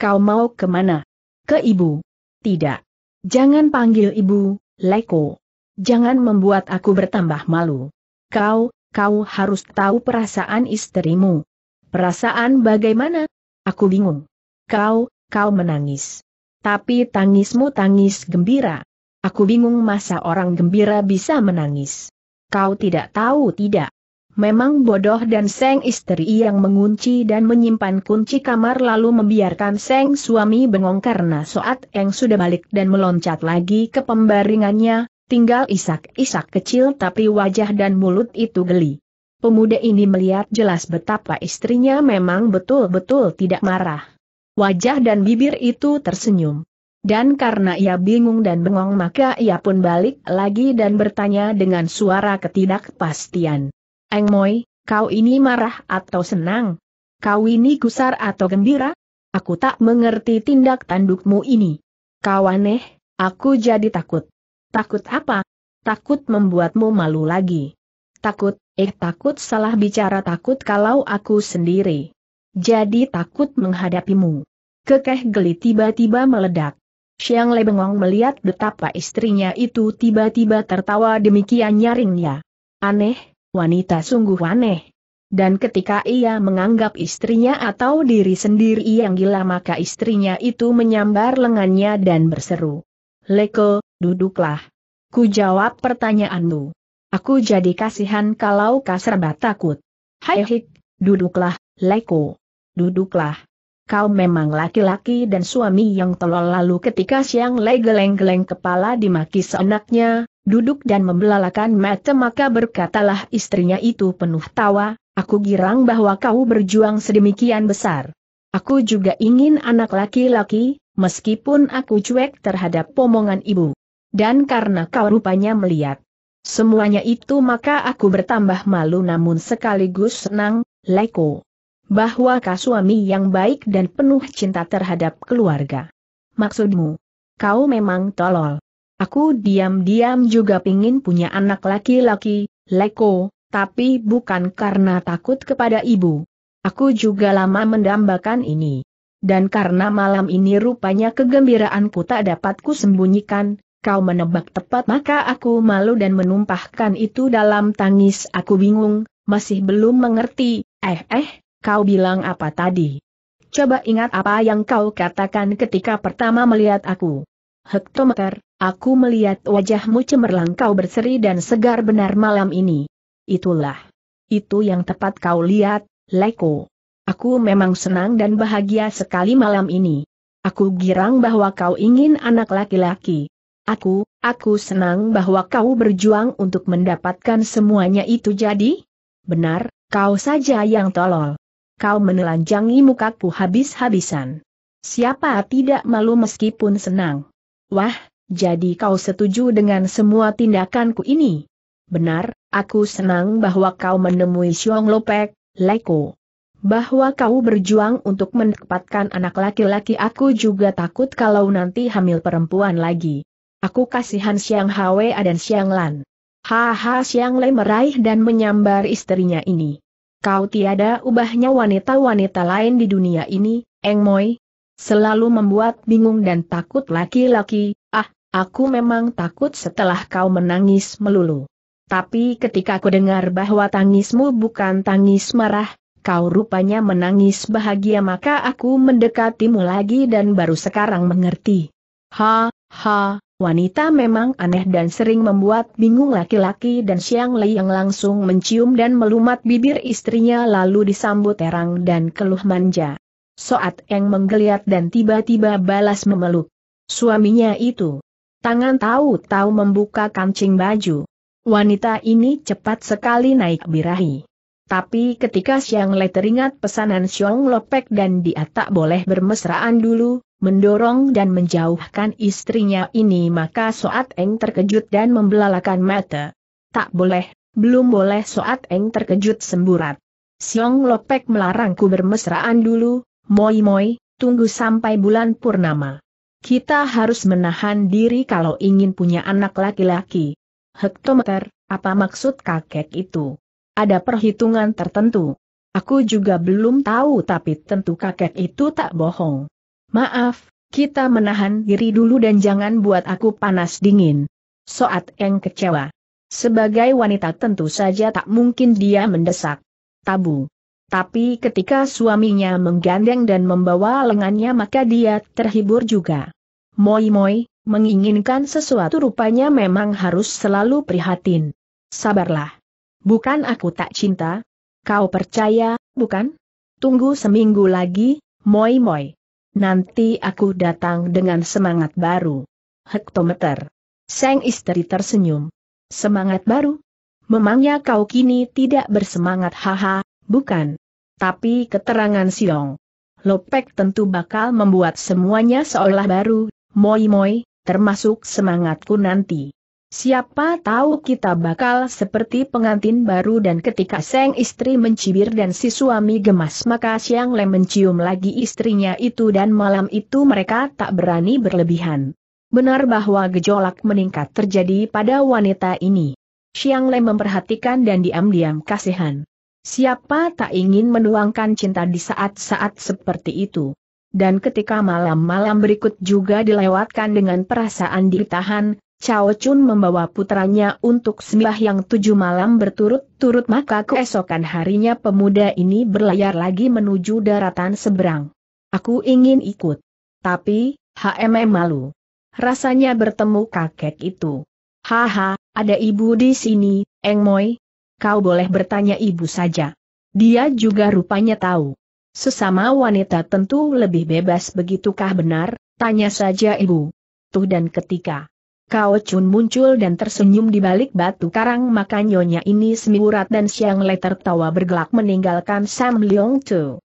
Kau mau kemana? Ke ibu. Tidak. Jangan panggil ibu, Leko. Jangan membuat aku bertambah malu. Kau, kau harus tahu perasaan istrimu. Perasaan bagaimana? Aku bingung. Kau, kau menangis. Tapi tangismu tangis gembira. Aku bingung masa orang gembira bisa menangis. Kau tidak tahu tidak? Memang bodoh dan Seng istri yang mengunci dan menyimpan kunci kamar lalu membiarkan Seng suami bengong karena Soat yang sudah balik dan meloncat lagi ke pembaringannya, tinggal isak-isak kecil tapi wajah dan mulut itu geli. Pemuda ini melihat jelas betapa istrinya memang betul-betul tidak marah. Wajah dan bibir itu tersenyum. Dan karena ia bingung dan bengong maka ia pun balik lagi dan bertanya dengan suara ketidakpastian. Eng Moi, kau ini marah atau senang? Kau ini gusar atau gembira? Aku tak mengerti tindak tandukmu ini. Kau aneh, aku jadi takut. Takut apa? Takut membuatmu malu lagi. Takut, eh takut salah bicara takut kalau aku sendiri. Jadi takut menghadapimu. Kekeh geli tiba-tiba meledak. Siang Lebengong melihat betapa istrinya itu tiba-tiba tertawa demikian nyaringnya. Aneh, wanita sungguh aneh. Dan ketika ia menganggap istrinya atau diri sendiri yang gila maka istrinya itu menyambar lengannya dan berseru. Leko, duduklah. Ku jawab pertanyaanmu. Aku jadi kasihan kalau serba takut. Hai duduklah, Leko. Duduklah. Kau memang laki-laki dan suami yang terlalu lalu ketika siang legeleng-geleng kepala dimaki seenaknya, duduk dan membelalakan mata maka berkatalah istrinya itu penuh tawa, aku girang bahwa kau berjuang sedemikian besar. Aku juga ingin anak laki-laki, meskipun aku cuek terhadap omongan ibu. Dan karena kau rupanya melihat semuanya itu maka aku bertambah malu namun sekaligus senang, Leko. Bahwa kau suami yang baik dan penuh cinta terhadap keluarga. Maksudmu, kau memang tolol. Aku diam-diam juga pingin punya anak laki-laki, Leko, tapi bukan karena takut kepada ibu. Aku juga lama mendambakan ini. Dan karena malam ini rupanya kegembiraanku tak dapat kusembunyikan, kau menebak tepat maka aku malu dan menumpahkan itu dalam tangis aku bingung, masih belum mengerti, eh eh, kau bilang apa tadi? Coba ingat apa yang kau katakan ketika pertama melihat aku hektometer, aku melihat wajahmu cemerlang kau berseri dan segar benar malam ini. Itulah. Itu yang tepat kau lihat, Leko. Aku memang senang dan bahagia sekali malam ini. Aku girang bahwa kau ingin anak laki-laki. Aku, aku senang bahwa kau berjuang untuk mendapatkan semuanya itu jadi? Benar, kau saja yang tolol. Kau menelanjangi mukaku habis-habisan. Siapa tidak malu meskipun senang. Wah, jadi kau setuju dengan semua tindakanku ini? Benar, aku senang bahwa kau menemui Xiong Lopek, Leko. Bahwa kau berjuang untuk mendapatkan anak laki-laki aku juga takut kalau nanti hamil perempuan lagi. Aku kasihan Xiang Hwe dan Xiang Lan. Haha Xiang Le meraih dan menyambar istrinya ini. Kau tiada ubahnya wanita-wanita lain di dunia ini, Eng Moi, selalu membuat bingung dan takut laki-laki, ah, aku memang takut setelah kau menangis melulu. Tapi ketika aku dengar bahwa tangismu bukan tangis marah, kau rupanya menangis bahagia maka aku mendekatimu lagi dan baru sekarang mengerti. Ha, ha, wanita memang aneh dan sering membuat bingung laki-laki dan Siang Lei yang langsung mencium dan melumat bibir istrinya lalu disambut terang dan keluh manja. Soat Eng menggeliat dan tiba-tiba balas memeluk. Suaminya itu. Tangan tahu-tahu membuka kancing baju. Wanita ini cepat sekali naik birahi. Tapi ketika siang Le teringat pesanan Xiong Lopek dan dia tak boleh bermesraan dulu, mendorong dan menjauhkan istrinya ini maka Soat Eng terkejut dan membelalakan mata. Tak boleh, belum boleh Soat Eng terkejut semburat. Xiong Lopek melarangku bermesraan dulu, Moi-moi, tunggu sampai bulan purnama. Kita harus menahan diri kalau ingin punya anak laki-laki. Hektometer, apa maksud kakek itu? Ada perhitungan tertentu. Aku juga belum tahu tapi tentu kakek itu tak bohong. Maaf, kita menahan diri dulu dan jangan buat aku panas dingin. Soat Eng kecewa. Sebagai wanita tentu saja tak mungkin dia mendesak. Tabu. Tapi ketika suaminya menggandeng dan membawa lengannya maka dia terhibur juga. Moi-moi, menginginkan sesuatu rupanya memang harus selalu prihatin. Sabarlah. Bukan aku tak cinta. Kau percaya, bukan? Tunggu seminggu lagi, moi-moi. Nanti aku datang dengan semangat baru. Hektometer. Sang istri tersenyum. Semangat baru? Memangnya kau kini tidak bersemangat haha, bukan. Tapi keterangan Siong. Lopek tentu bakal membuat semuanya seolah baru, moi-moi, termasuk semangatku nanti. Siapa tahu kita bakal seperti pengantin baru dan ketika seng istri mencibir dan si suami gemas maka Siang Lem mencium lagi istrinya itu dan malam itu mereka tak berani berlebihan. Benar bahwa gejolak meningkat terjadi pada wanita ini. Siang Lem memperhatikan dan diam-diam kasihan. Siapa tak ingin menuangkan cinta di saat-saat seperti itu? Dan ketika malam-malam berikut juga dilewatkan dengan perasaan ditahan, Chao Chun membawa putranya untuk sembah yang tujuh malam berturut-turut maka keesokan harinya pemuda ini berlayar lagi menuju daratan seberang. Aku ingin ikut. Tapi, HMM malu. Rasanya bertemu kakek itu. Haha, ada ibu di sini, Eng Moi, kau boleh bertanya ibu saja. Dia juga rupanya tahu. Sesama wanita tentu lebih bebas begitukah benar, tanya saja ibu. Tuh dan ketika kau Chun muncul dan tersenyum di balik batu karang maka nyonya ini semiurat dan siang le tertawa bergelak meninggalkan Sam Leong Tu.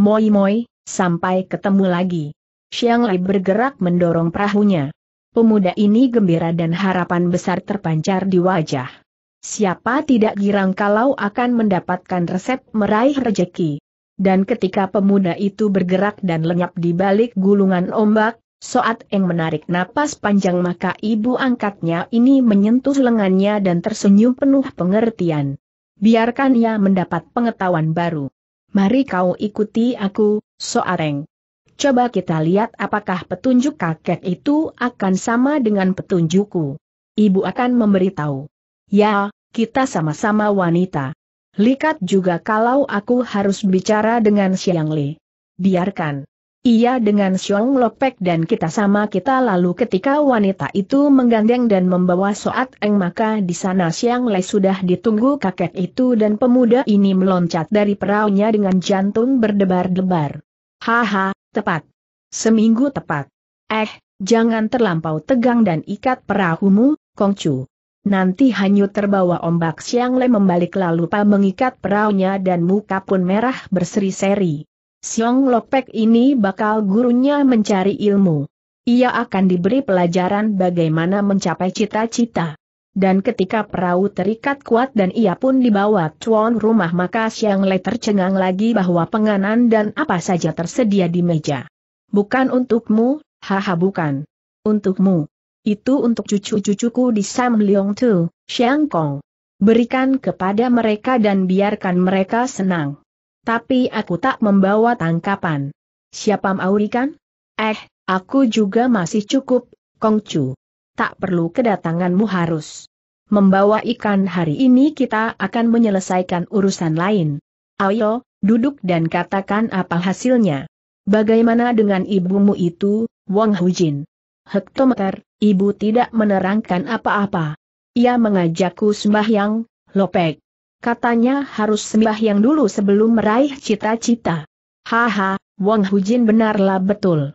Moi moi, sampai ketemu lagi. Siang Lai bergerak mendorong perahunya. Pemuda ini gembira dan harapan besar terpancar di wajah. Siapa tidak girang kalau akan mendapatkan resep meraih rejeki. Dan ketika pemuda itu bergerak dan lenyap di balik gulungan ombak, Soat Eng menarik napas panjang maka ibu angkatnya ini menyentuh lengannya dan tersenyum penuh pengertian. Biarkan ia mendapat pengetahuan baru. Mari kau ikuti aku, Soareng. Coba kita lihat apakah petunjuk kakek itu akan sama dengan petunjukku. Ibu akan memberitahu. Ya, kita sama-sama wanita. Likat juga kalau aku harus bicara dengan Siang Li. Biarkan. Ia dengan Xiong Lopek dan kita sama kita lalu ketika wanita itu menggandeng dan membawa Soat Eng maka di sana Siang Le sudah ditunggu kakek itu dan pemuda ini meloncat dari peraunya dengan jantung berdebar-debar. Haha, tepat. Seminggu tepat. Eh, jangan terlampau tegang dan ikat perahumu, Kongcu. Nanti hanyut terbawa ombak Siang Le membalik lalu Pa mengikat peraunya dan muka pun merah berseri-seri. Siong Lopek ini bakal gurunya mencari ilmu. Ia akan diberi pelajaran bagaimana mencapai cita-cita. Dan ketika perahu terikat kuat dan ia pun dibawa tuan rumah maka Siang Le tercengang lagi bahwa penganan dan apa saja tersedia di meja. Bukan untukmu, haha bukan. Untukmu. Itu untuk cucu-cucuku di Sam Leong Tu, Xiang Kong. Berikan kepada mereka dan biarkan mereka senang. Tapi aku tak membawa tangkapan. Siapa maurikan? Eh, aku juga masih cukup, Kong Chu. Tak perlu kedatanganmu harus. Membawa ikan hari ini kita akan menyelesaikan urusan lain. Ayo, duduk dan katakan apa hasilnya. Bagaimana dengan ibumu itu, Wang Hujin? Hektometer, ibu tidak menerangkan apa-apa. Ia mengajakku sembahyang, Lopek. Katanya harus sembahyang dulu sebelum meraih cita-cita. Haha, Wang Hujin benarlah betul.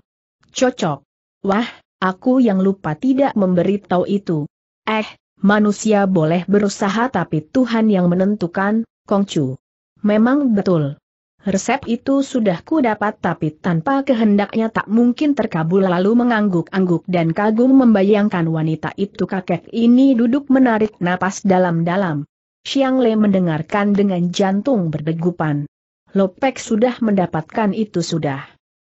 Cocok. Wah, aku yang lupa tidak memberitahu itu. Eh, manusia boleh berusaha tapi Tuhan yang menentukan, Kongcu. Memang betul. Resep itu sudah ku dapat tapi tanpa kehendaknya tak mungkin terkabul lalu mengangguk-angguk dan kagum membayangkan wanita itu kakek ini duduk menarik napas dalam-dalam. Xiang Le mendengarkan dengan jantung berdegupan. Lopek sudah mendapatkan itu sudah.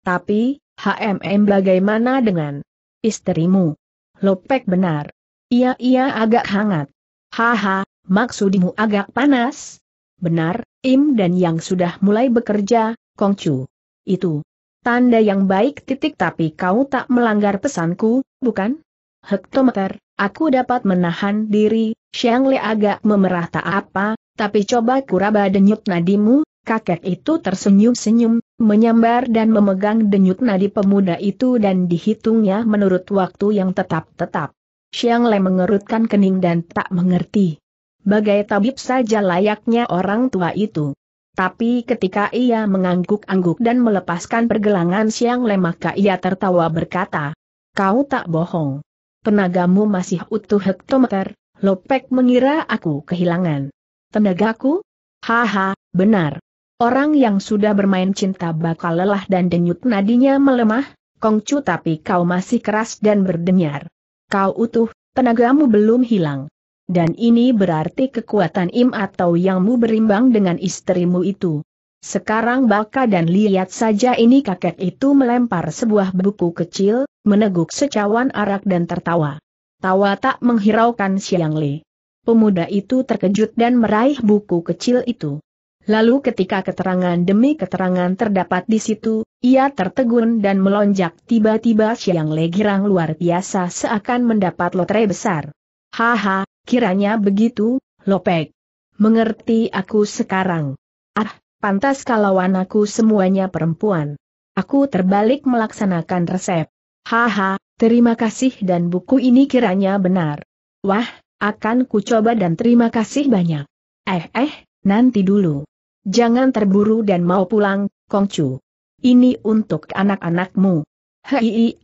Tapi, HMM bagaimana dengan istrimu? Lopek benar. Iya-iya agak hangat. Haha, maksudmu agak panas? Benar, Im dan yang sudah mulai bekerja, Kongcu. Itu. Tanda yang baik titik tapi kau tak melanggar pesanku, bukan? Hektometer, aku dapat menahan diri, Xiang Le agak memerah tak apa, tapi coba kuraba denyut nadimu, kakek itu tersenyum-senyum, menyambar dan memegang denyut nadi pemuda itu dan dihitungnya menurut waktu yang tetap-tetap. Xiang Le mengerutkan kening dan tak mengerti bagai tabib saja layaknya orang tua itu. Tapi ketika ia mengangguk-angguk dan melepaskan pergelangan siang lemaka ia tertawa berkata, Kau tak bohong. Tenagamu masih utuh hektometer, Lopek mengira aku kehilangan. Tenagaku? Haha, benar. Orang yang sudah bermain cinta bakal lelah dan denyut nadinya melemah, Kongcu tapi kau masih keras dan berdenyar. Kau utuh, tenagamu belum hilang dan ini berarti kekuatan im atau yangmu berimbang dengan istrimu itu. Sekarang Baka dan lihat saja ini kakek itu melempar sebuah buku kecil, meneguk secawan arak dan tertawa. Tawa tak menghiraukan Siang Le. Pemuda itu terkejut dan meraih buku kecil itu. Lalu ketika keterangan demi keterangan terdapat di situ, ia tertegun dan melonjak tiba-tiba Siang Le girang luar biasa seakan mendapat lotre besar. Haha, Kiranya begitu, Lopek. Mengerti aku sekarang. Ah, pantas kalau anakku semuanya perempuan. Aku terbalik melaksanakan resep. Haha, terima kasih dan buku ini kiranya benar. Wah, akan ku coba dan terima kasih banyak. Eh eh, nanti dulu. Jangan terburu dan mau pulang, Kongcu. Ini untuk anak-anakmu. Hei,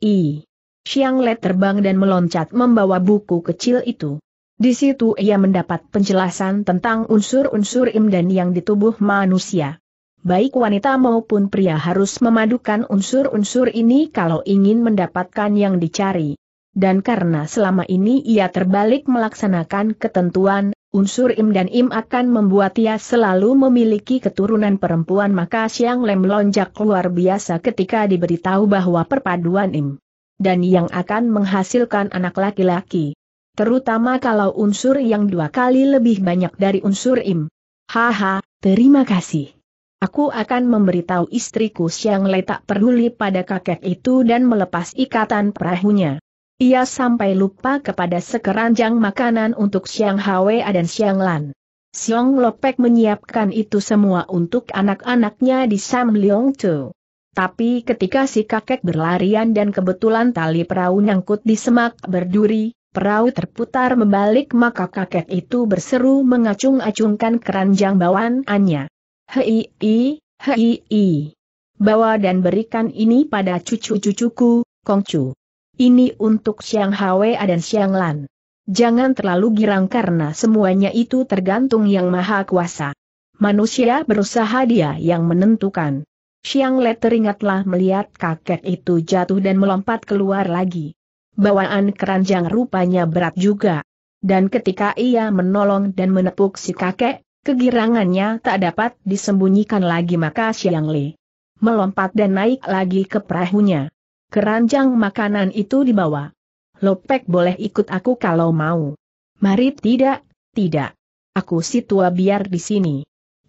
Xiang Le terbang dan meloncat membawa buku kecil itu. Di situ ia mendapat penjelasan tentang unsur-unsur im dan yang di tubuh manusia. Baik wanita maupun pria harus memadukan unsur-unsur ini kalau ingin mendapatkan yang dicari. Dan karena selama ini ia terbalik melaksanakan ketentuan, unsur im dan im akan membuat ia selalu memiliki keturunan perempuan maka Siang Lem lonjak luar biasa ketika diberitahu bahwa perpaduan im dan yang akan menghasilkan anak laki-laki terutama kalau unsur yang dua kali lebih banyak dari unsur im. Haha, terima kasih. Aku akan memberitahu istriku Siang Le tak peduli pada kakek itu dan melepas ikatan perahunya. Ia sampai lupa kepada sekeranjang makanan untuk Siang hawe dan Siang Lan. Siong Lopek menyiapkan itu semua untuk anak-anaknya di Sam Leong tu. Tapi ketika si kakek berlarian dan kebetulan tali perahu nyangkut di semak berduri, Perahu terputar membalik maka kakek itu berseru mengacung-acungkan keranjang bawaannya. Hei, hei, hei, Bawa dan berikan ini pada cucu-cucuku, Kongcu. Ini untuk Siang Hwa dan Siang Lan. Jangan terlalu girang karena semuanya itu tergantung Yang Maha Kuasa. Manusia berusaha dia yang menentukan. Siang Le teringatlah melihat kakek itu jatuh dan melompat keluar lagi bawaan keranjang rupanya berat juga. Dan ketika ia menolong dan menepuk si kakek, kegirangannya tak dapat disembunyikan lagi maka Siang Li melompat dan naik lagi ke perahunya. Keranjang makanan itu dibawa. Lopek boleh ikut aku kalau mau. Mari tidak, tidak. Aku si tua biar di sini.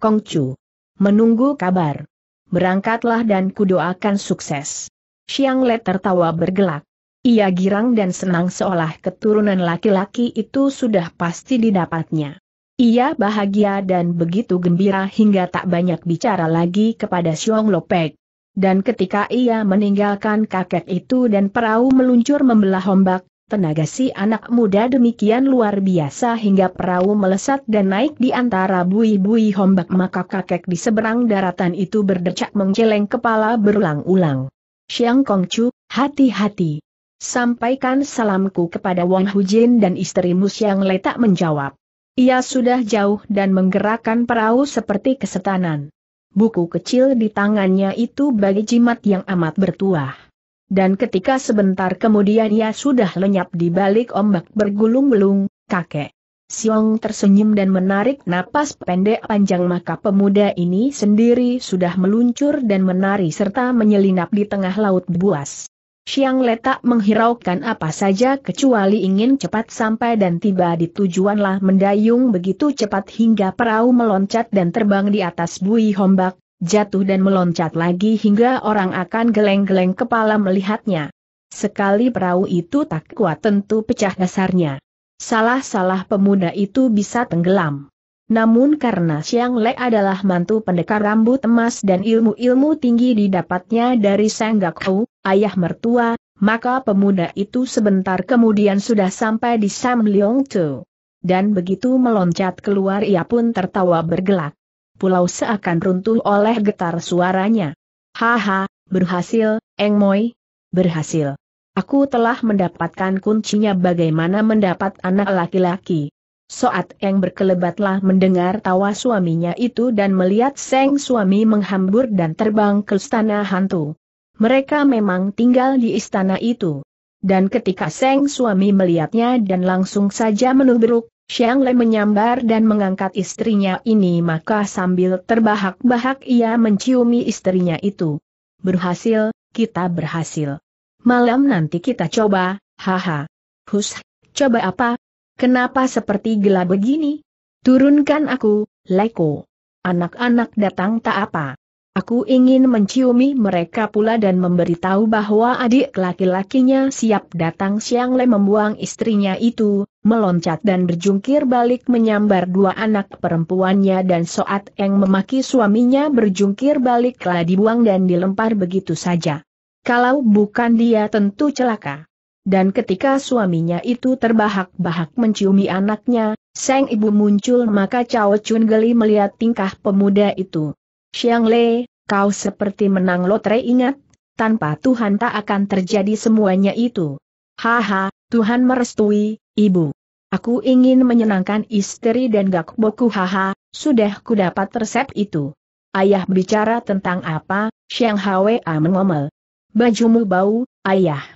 Kongcu. Menunggu kabar. Berangkatlah dan kudoakan sukses. Siang Le tertawa bergelak. Ia girang dan senang seolah keturunan laki-laki itu sudah pasti didapatnya. Ia bahagia dan begitu gembira hingga tak banyak bicara lagi kepada Xiong Lopek. Dan ketika ia meninggalkan kakek itu dan perahu meluncur membelah ombak, tenaga si anak muda demikian luar biasa hingga perahu melesat dan naik di antara bui-bui ombak maka kakek di seberang daratan itu berdecak menggeleng kepala berulang-ulang. Xiang Kongchu, hati-hati. Sampaikan salamku kepada Wang Hujin dan istrimu yang Letak menjawab. Ia sudah jauh dan menggerakkan perahu seperti kesetanan. Buku kecil di tangannya itu bagi jimat yang amat bertuah. Dan ketika sebentar kemudian ia sudah lenyap di balik ombak bergulung-gulung, kakek. Siong tersenyum dan menarik napas pendek panjang maka pemuda ini sendiri sudah meluncur dan menari serta menyelinap di tengah laut buas. Siang letak menghiraukan apa saja kecuali ingin cepat sampai dan tiba di tujuanlah mendayung begitu cepat hingga perahu meloncat dan terbang di atas bui hombak, jatuh dan meloncat lagi hingga orang akan geleng-geleng kepala melihatnya. Sekali perahu itu tak kuat tentu pecah dasarnya. Salah-salah pemuda itu bisa tenggelam. Namun karena Siang Le adalah mantu pendekar rambut emas dan ilmu-ilmu tinggi didapatnya dari Senggak Hou, ayah mertua, maka pemuda itu sebentar kemudian sudah sampai di Sam Leong Tu. Dan begitu meloncat keluar ia pun tertawa bergelak. Pulau seakan runtuh oleh getar suaranya. Haha, berhasil, Eng Moi. Berhasil. Aku telah mendapatkan kuncinya bagaimana mendapat anak laki-laki. Soat Eng berkelebatlah mendengar tawa suaminya itu dan melihat Seng suami menghambur dan terbang ke istana hantu. Mereka memang tinggal di istana itu. Dan ketika Seng suami melihatnya dan langsung saja menubruk, Xiang Le menyambar dan mengangkat istrinya ini maka sambil terbahak-bahak ia menciumi istrinya itu. Berhasil, kita berhasil. Malam nanti kita coba, haha. Hus, coba apa? Kenapa seperti gelap begini? Turunkan aku, Leko. Anak-anak datang tak apa. Aku ingin menciumi mereka pula dan memberitahu bahwa adik laki-lakinya siap datang Siang Le membuang istrinya itu, meloncat dan berjungkir balik menyambar dua anak perempuannya dan Soat yang memaki suaminya berjungkir baliklah dibuang dan dilempar begitu saja. Kalau bukan dia tentu celaka. Dan ketika suaminya itu terbahak-bahak menciumi anaknya, sang ibu muncul maka Cao Chun geli melihat tingkah pemuda itu. Xiang Le, kau seperti menang lotre ingat, tanpa Tuhan tak akan terjadi semuanya itu. Haha, Tuhan merestui, Ibu. Aku ingin menyenangkan istri dan gak boku haha, sudah ku dapat resep itu. Ayah bicara tentang apa, Xiang Hwa mengomel. Bajumu bau, ayah.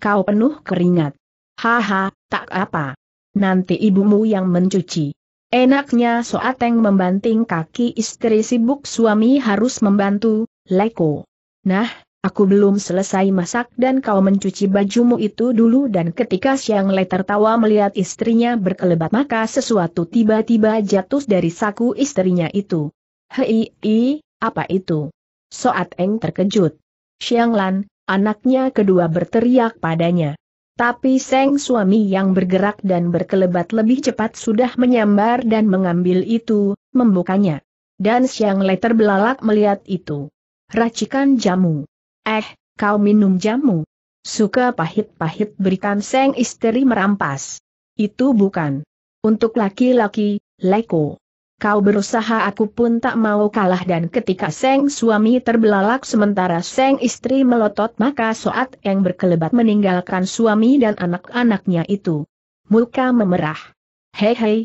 Kau penuh keringat. Haha, tak apa. Nanti ibumu yang mencuci. Enaknya Soateng membanting kaki istri sibuk suami harus membantu, Leko. Nah, aku belum selesai masak dan kau mencuci bajumu itu dulu dan ketika Siang Le tertawa melihat istrinya berkelebat maka sesuatu tiba-tiba jatuh dari saku istrinya itu. Hei, i, apa itu? Soateng terkejut. Siang Lan, anaknya kedua berteriak padanya. Tapi Seng suami yang bergerak dan berkelebat lebih cepat sudah menyambar dan mengambil itu, membukanya. Dan Siang Le belalak melihat itu. Racikan jamu. Eh, kau minum jamu. Suka pahit-pahit berikan Seng istri merampas. Itu bukan. Untuk laki-laki, Leko kau berusaha aku pun tak mau kalah dan ketika Seng suami terbelalak sementara Seng istri melotot maka Soat yang berkelebat meninggalkan suami dan anak-anaknya itu. Muka memerah. Hei hei,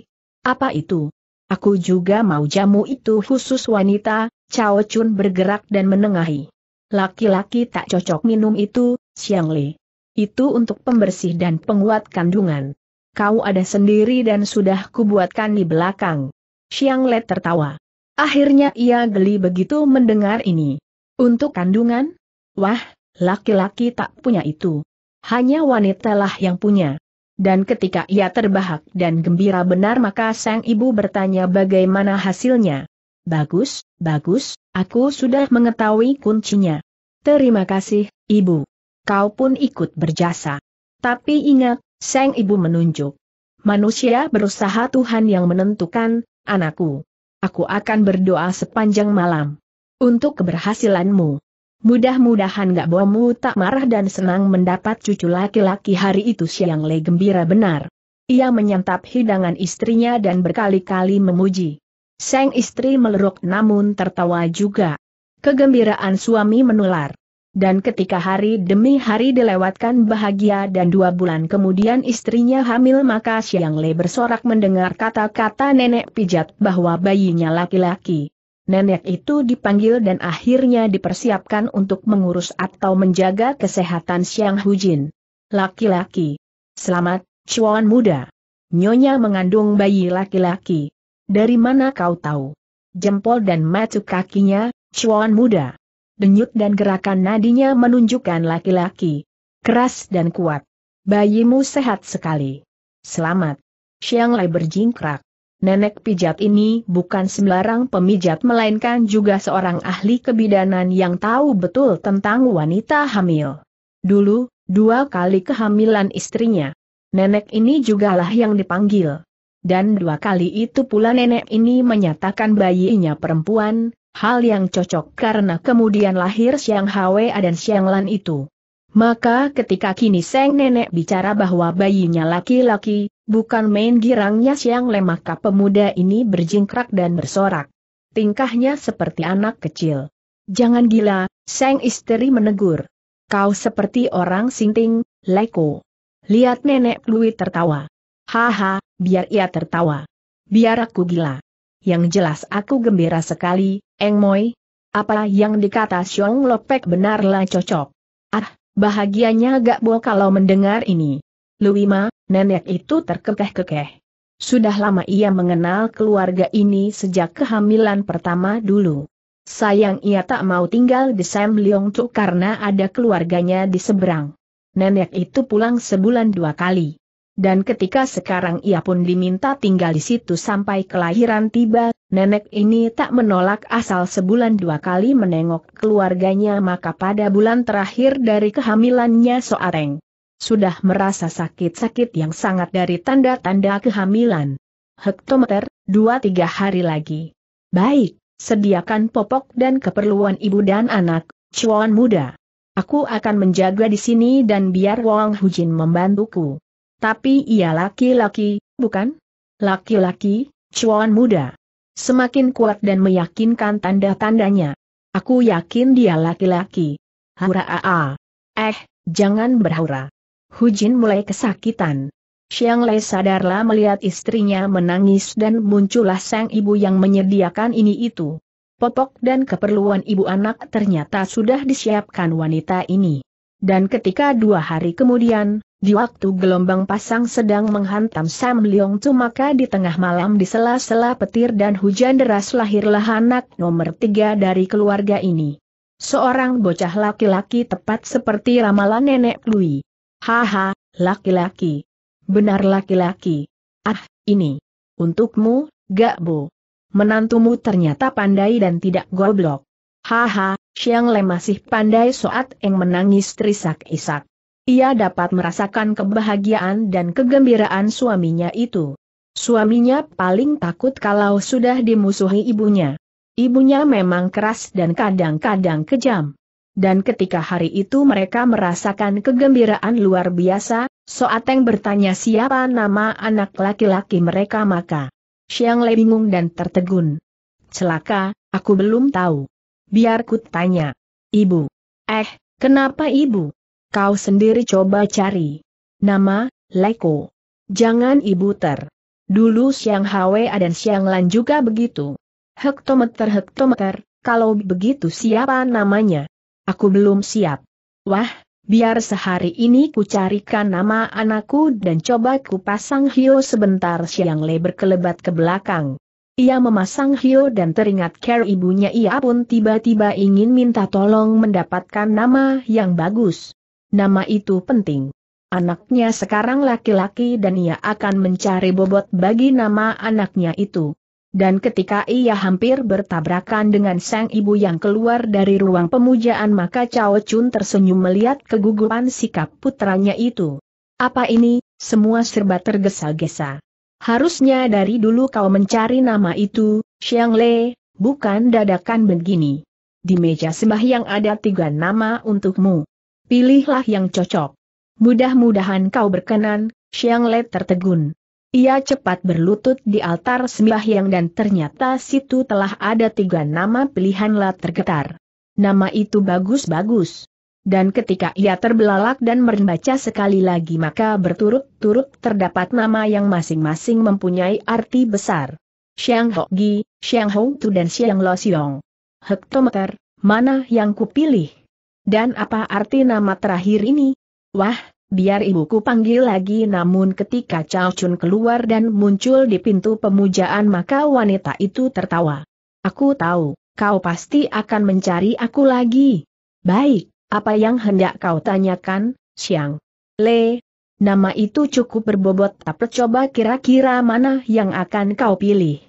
apa itu? Aku juga mau jamu itu khusus wanita, Cao Chun bergerak dan menengahi. Laki-laki tak cocok minum itu, Xiang Li. Itu untuk pembersih dan penguat kandungan. Kau ada sendiri dan sudah kubuatkan di belakang. Xiang Le tertawa. Akhirnya ia geli begitu mendengar ini. Untuk kandungan? Wah, laki-laki tak punya itu. Hanya wanita lah yang punya. Dan ketika ia terbahak dan gembira benar maka sang ibu bertanya bagaimana hasilnya. Bagus, bagus, aku sudah mengetahui kuncinya. Terima kasih, ibu. Kau pun ikut berjasa. Tapi ingat, sang ibu menunjuk. Manusia berusaha Tuhan yang menentukan, Anakku, aku akan berdoa sepanjang malam. Untuk keberhasilanmu. Mudah-mudahan gak bomu tak marah dan senang mendapat cucu laki-laki hari itu siang le gembira benar. Ia menyantap hidangan istrinya dan berkali-kali memuji. Sang istri meleruk namun tertawa juga. Kegembiraan suami menular. Dan ketika hari demi hari dilewatkan bahagia dan dua bulan kemudian istrinya hamil maka Siang Le bersorak mendengar kata-kata nenek pijat bahwa bayinya laki-laki. Nenek itu dipanggil dan akhirnya dipersiapkan untuk mengurus atau menjaga kesehatan Siang Hujin. Laki-laki. Selamat, cuan muda. Nyonya mengandung bayi laki-laki. Dari mana kau tahu? Jempol dan matu kakinya, cuan muda denyut dan gerakan nadinya menunjukkan laki-laki. Keras dan kuat. Bayimu sehat sekali. Selamat. Siang Lai berjingkrak. Nenek pijat ini bukan sembarang pemijat melainkan juga seorang ahli kebidanan yang tahu betul tentang wanita hamil. Dulu, dua kali kehamilan istrinya. Nenek ini jugalah yang dipanggil. Dan dua kali itu pula nenek ini menyatakan bayinya perempuan, hal yang cocok karena kemudian lahir Siang Hwe dan Siang Lan itu. Maka ketika kini Seng Nenek bicara bahwa bayinya laki-laki, bukan main girangnya Siang Le maka pemuda ini berjingkrak dan bersorak. Tingkahnya seperti anak kecil. Jangan gila, Seng istri menegur. Kau seperti orang sinting, Leko. Lihat Nenek Lui tertawa. Haha, biar ia tertawa. Biar aku gila. Yang jelas aku gembira sekali, Eng Moi, apa yang dikata Xiong Lopek benarlah cocok. Ah, bahagianya gak bo kalau mendengar ini. Luima, nenek itu terkekeh-kekeh. Sudah lama ia mengenal keluarga ini sejak kehamilan pertama dulu. Sayang ia tak mau tinggal di Sam Leong Tuk karena ada keluarganya di seberang. Nenek itu pulang sebulan dua kali. Dan ketika sekarang ia pun diminta tinggal di situ sampai kelahiran tiba, Nenek ini tak menolak asal sebulan dua kali menengok keluarganya maka pada bulan terakhir dari kehamilannya Soareng sudah merasa sakit-sakit yang sangat dari tanda-tanda kehamilan. Hektometer, dua-tiga hari lagi. Baik, sediakan popok dan keperluan ibu dan anak, cuan muda. Aku akan menjaga di sini dan biar Wong Hujin membantuku. Tapi ia laki-laki, bukan? Laki-laki, cuan muda semakin kuat dan meyakinkan tanda-tandanya. Aku yakin dia laki-laki. Hura-a-a. Eh, jangan berhura. Hujin mulai kesakitan. Xiang Lei sadarlah melihat istrinya menangis dan muncullah sang ibu yang menyediakan ini itu. Popok dan keperluan ibu anak ternyata sudah disiapkan wanita ini. Dan ketika dua hari kemudian, di waktu gelombang pasang sedang menghantam Sam Leong Tu maka di tengah malam di sela-sela petir dan hujan deras lahirlah anak nomor tiga dari keluarga ini. Seorang bocah laki-laki tepat seperti ramalan nenek Lui. Haha, laki-laki. Benar laki-laki. Ah, ini. Untukmu, gak Bu. Menantumu ternyata pandai dan tidak goblok. Haha, Xiang Le masih pandai soat yang menangis trisak isak ia dapat merasakan kebahagiaan dan kegembiraan suaminya itu. Suaminya paling takut kalau sudah dimusuhi ibunya. Ibunya memang keras dan kadang-kadang kejam. Dan ketika hari itu mereka merasakan kegembiraan luar biasa, Soateng bertanya siapa nama anak laki-laki mereka maka. Siang Le bingung dan tertegun. Celaka, aku belum tahu. Biar ku tanya. Ibu. Eh, kenapa ibu? Kau sendiri coba cari. Nama, Leko. Jangan ibu ter. Dulu siang Hwa dan siang Lan juga begitu. Hektometer-hektometer, kalau begitu siapa namanya? Aku belum siap. Wah, biar sehari ini ku carikan nama anakku dan coba ku pasang Hio sebentar siang Le berkelebat ke belakang. Ia memasang Hio dan teringat care ibunya ia pun tiba-tiba ingin minta tolong mendapatkan nama yang bagus. Nama itu penting. Anaknya sekarang laki-laki dan ia akan mencari bobot bagi nama anaknya itu. Dan ketika ia hampir bertabrakan dengan sang ibu yang keluar dari ruang pemujaan maka Cao Chun tersenyum melihat kegugupan sikap putranya itu. Apa ini, semua serba tergesa-gesa. Harusnya dari dulu kau mencari nama itu, Xiang Lei, bukan dadakan begini. Di meja sembah yang ada tiga nama untukmu pilihlah yang cocok. Mudah-mudahan kau berkenan, Xiang Le tertegun. Ia cepat berlutut di altar yang dan ternyata situ telah ada tiga nama Pilihanlah tergetar. Nama itu bagus-bagus. Dan ketika ia terbelalak dan membaca sekali lagi maka berturut-turut terdapat nama yang masing-masing mempunyai arti besar. Xiang Gi, Xiang Hong Tu dan Xiang Lo Xiong. Hektometer, mana yang kupilih? Dan apa arti nama terakhir ini? Wah, biar ibuku panggil lagi namun ketika Chao Chun keluar dan muncul di pintu pemujaan maka wanita itu tertawa. Aku tahu, kau pasti akan mencari aku lagi. Baik, apa yang hendak kau tanyakan, Siang? Le, nama itu cukup berbobot tapi coba kira-kira mana yang akan kau pilih.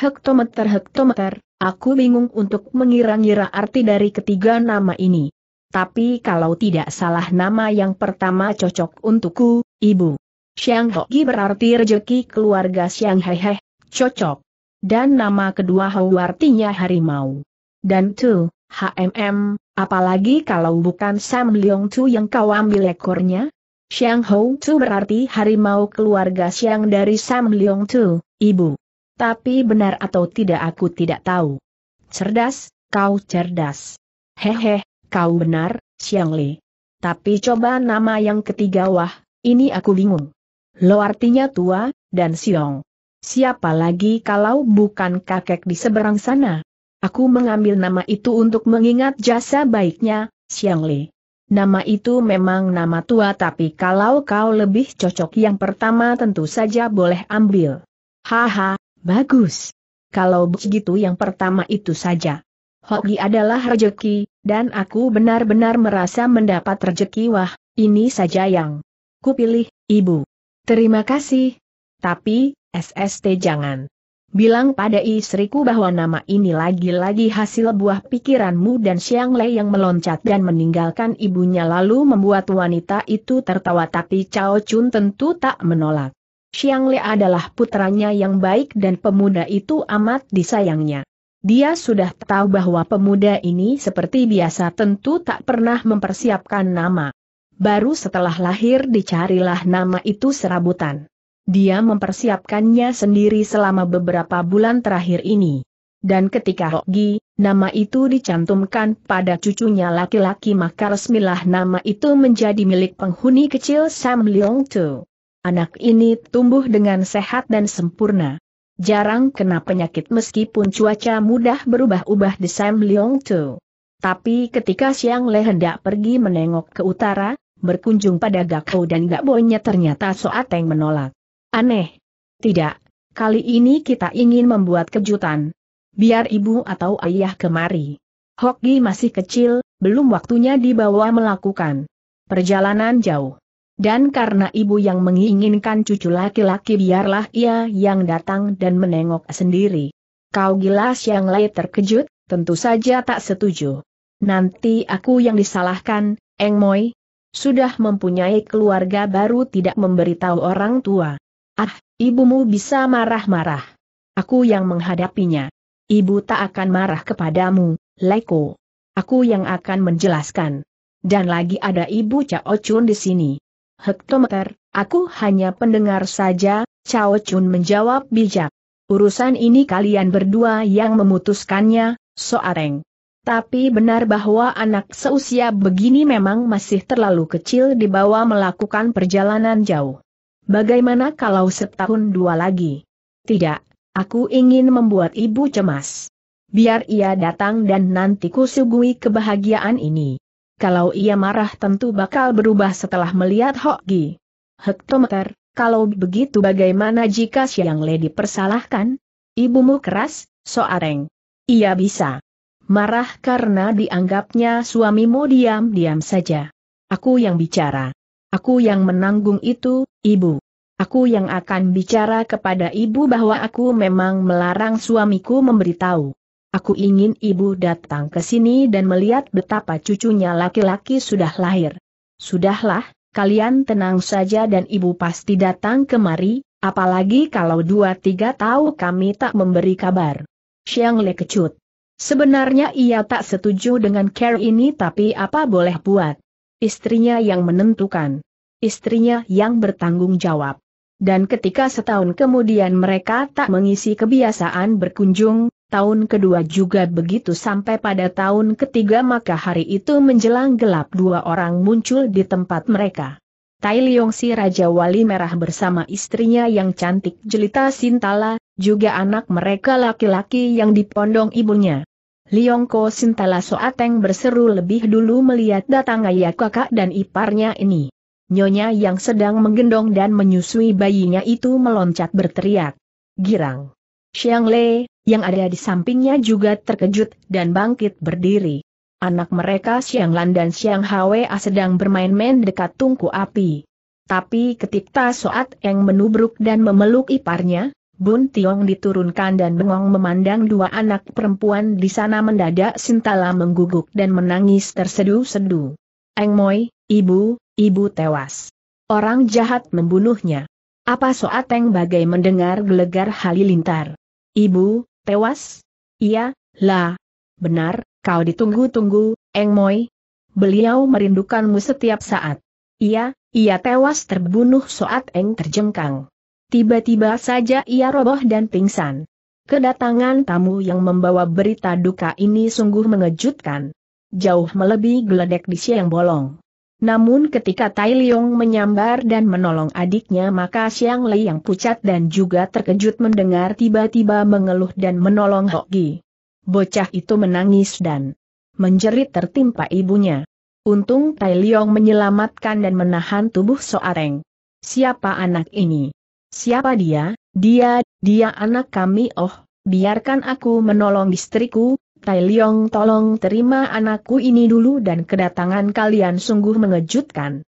Hektometer-hektometer, aku bingung untuk mengira-ngira arti dari ketiga nama ini. Tapi kalau tidak salah nama yang pertama cocok untukku, ibu. Xiang Hoki berarti rejeki keluarga Xiang Hehe, cocok. Dan nama kedua Hou artinya harimau. Dan Tu, HMM, apalagi kalau bukan Sam Leong Tu yang kau ambil ekornya? Xiang Hou Tu berarti harimau keluarga Xiang dari Sam Leong Tu, ibu. Tapi benar atau tidak aku tidak tahu. Cerdas, kau cerdas. Hehe, Kau benar, Xiang Li. Tapi coba nama yang ketiga wah, ini aku bingung. Lo artinya tua, dan Siong. Siapa lagi kalau bukan kakek di seberang sana? Aku mengambil nama itu untuk mengingat jasa baiknya, Xiang Li. Nama itu memang nama tua tapi kalau kau lebih cocok yang pertama tentu saja boleh ambil. Haha, bagus. Kalau begitu yang pertama itu saja. Hoki adalah rejeki, dan aku benar-benar merasa mendapat rejeki wah, ini saja yang kupilih, ibu. Terima kasih. Tapi, SST jangan. Bilang pada istriku bahwa nama ini lagi-lagi hasil buah pikiranmu dan Xiang Lei yang meloncat dan meninggalkan ibunya lalu membuat wanita itu tertawa tapi Cao Chun tentu tak menolak. Xiang Lei adalah putranya yang baik dan pemuda itu amat disayangnya. Dia sudah tahu bahwa pemuda ini seperti biasa tentu tak pernah mempersiapkan nama. Baru setelah lahir dicarilah nama itu serabutan. Dia mempersiapkannya sendiri selama beberapa bulan terakhir ini. Dan ketika Hoki, nama itu dicantumkan pada cucunya laki-laki maka resmilah nama itu menjadi milik penghuni kecil Sam Leong Tu. Anak ini tumbuh dengan sehat dan sempurna. Jarang kena penyakit meskipun cuaca mudah berubah-ubah di Sam Leong Tu. Tapi ketika Siang Le hendak pergi menengok ke utara, berkunjung pada gakou dan Gakbonya ternyata Soateng menolak. Aneh. Tidak, kali ini kita ingin membuat kejutan. Biar ibu atau ayah kemari. Hoki masih kecil, belum waktunya dibawa melakukan perjalanan jauh. Dan karena ibu yang menginginkan cucu laki-laki biarlah ia yang datang dan menengok sendiri. Kau gila Siang lay terkejut, tentu saja tak setuju. Nanti aku yang disalahkan, Eng Moi. Sudah mempunyai keluarga baru tidak memberitahu orang tua. Ah, ibumu bisa marah-marah. Aku yang menghadapinya. Ibu tak akan marah kepadamu, Leko. Aku yang akan menjelaskan. Dan lagi ada ibu Cao Chun di sini hektometer, aku hanya pendengar saja, Cao Chun menjawab bijak. Urusan ini kalian berdua yang memutuskannya, Soareng. Tapi benar bahwa anak seusia begini memang masih terlalu kecil dibawa melakukan perjalanan jauh. Bagaimana kalau setahun dua lagi? Tidak, aku ingin membuat ibu cemas. Biar ia datang dan nanti kusugui kebahagiaan ini kalau ia marah tentu bakal berubah setelah melihat Hok Gi. Hektometer, kalau begitu bagaimana jika Siang Lady persalahkan? Ibumu keras, soareng. Ia bisa marah karena dianggapnya suamimu diam-diam saja. Aku yang bicara. Aku yang menanggung itu, ibu. Aku yang akan bicara kepada ibu bahwa aku memang melarang suamiku memberitahu. Aku ingin ibu datang ke sini dan melihat betapa cucunya laki-laki sudah lahir. Sudahlah, kalian tenang saja dan ibu pasti datang kemari, apalagi kalau dua tiga tahu kami tak memberi kabar. Xiang Le kecut. Sebenarnya ia tak setuju dengan care ini tapi apa boleh buat. Istrinya yang menentukan. Istrinya yang bertanggung jawab. Dan ketika setahun kemudian mereka tak mengisi kebiasaan berkunjung, tahun kedua juga begitu sampai pada tahun ketiga maka hari itu menjelang gelap dua orang muncul di tempat mereka. Tai Leong si Raja Wali Merah bersama istrinya yang cantik Jelita Sintala, juga anak mereka laki-laki yang dipondong ibunya. Liongko Sintala Soateng berseru lebih dulu melihat datang ayah kakak dan iparnya ini. Nyonya yang sedang menggendong dan menyusui bayinya itu meloncat berteriak. Girang. Xiang Le, yang ada di sampingnya juga terkejut dan bangkit berdiri. Anak mereka Siang Lan dan Siang Hwa sedang bermain-main dekat tungku api. Tapi ketika Soat Eng menubruk dan memeluk iparnya, Bun Tiong diturunkan dan bengong memandang dua anak perempuan di sana mendadak Sintala mengguguk dan menangis tersedu sedu. Eng Moi, ibu, ibu tewas. Orang jahat membunuhnya. Apa Soat Eng bagai mendengar gelegar halilintar. Ibu, Tewas? Iya, lah. Benar, kau ditunggu-tunggu, Eng Moi. Beliau merindukanmu setiap saat. Iya, ia tewas terbunuh saat Eng terjengkang. Tiba-tiba saja ia roboh dan pingsan. Kedatangan tamu yang membawa berita duka ini sungguh mengejutkan. Jauh melebihi geledek di siang bolong. Namun ketika Tai Liong menyambar dan menolong adiknya maka Xiang Lei yang pucat dan juga terkejut mendengar tiba-tiba mengeluh dan menolong Hok Gi. Bocah itu menangis dan menjerit tertimpa ibunya. Untung Tai Liong menyelamatkan dan menahan tubuh Soareng. Siapa anak ini? Siapa dia? Dia, dia anak kami oh, biarkan aku menolong istriku, Tai Liong tolong terima anakku ini dulu dan kedatangan kalian sungguh mengejutkan.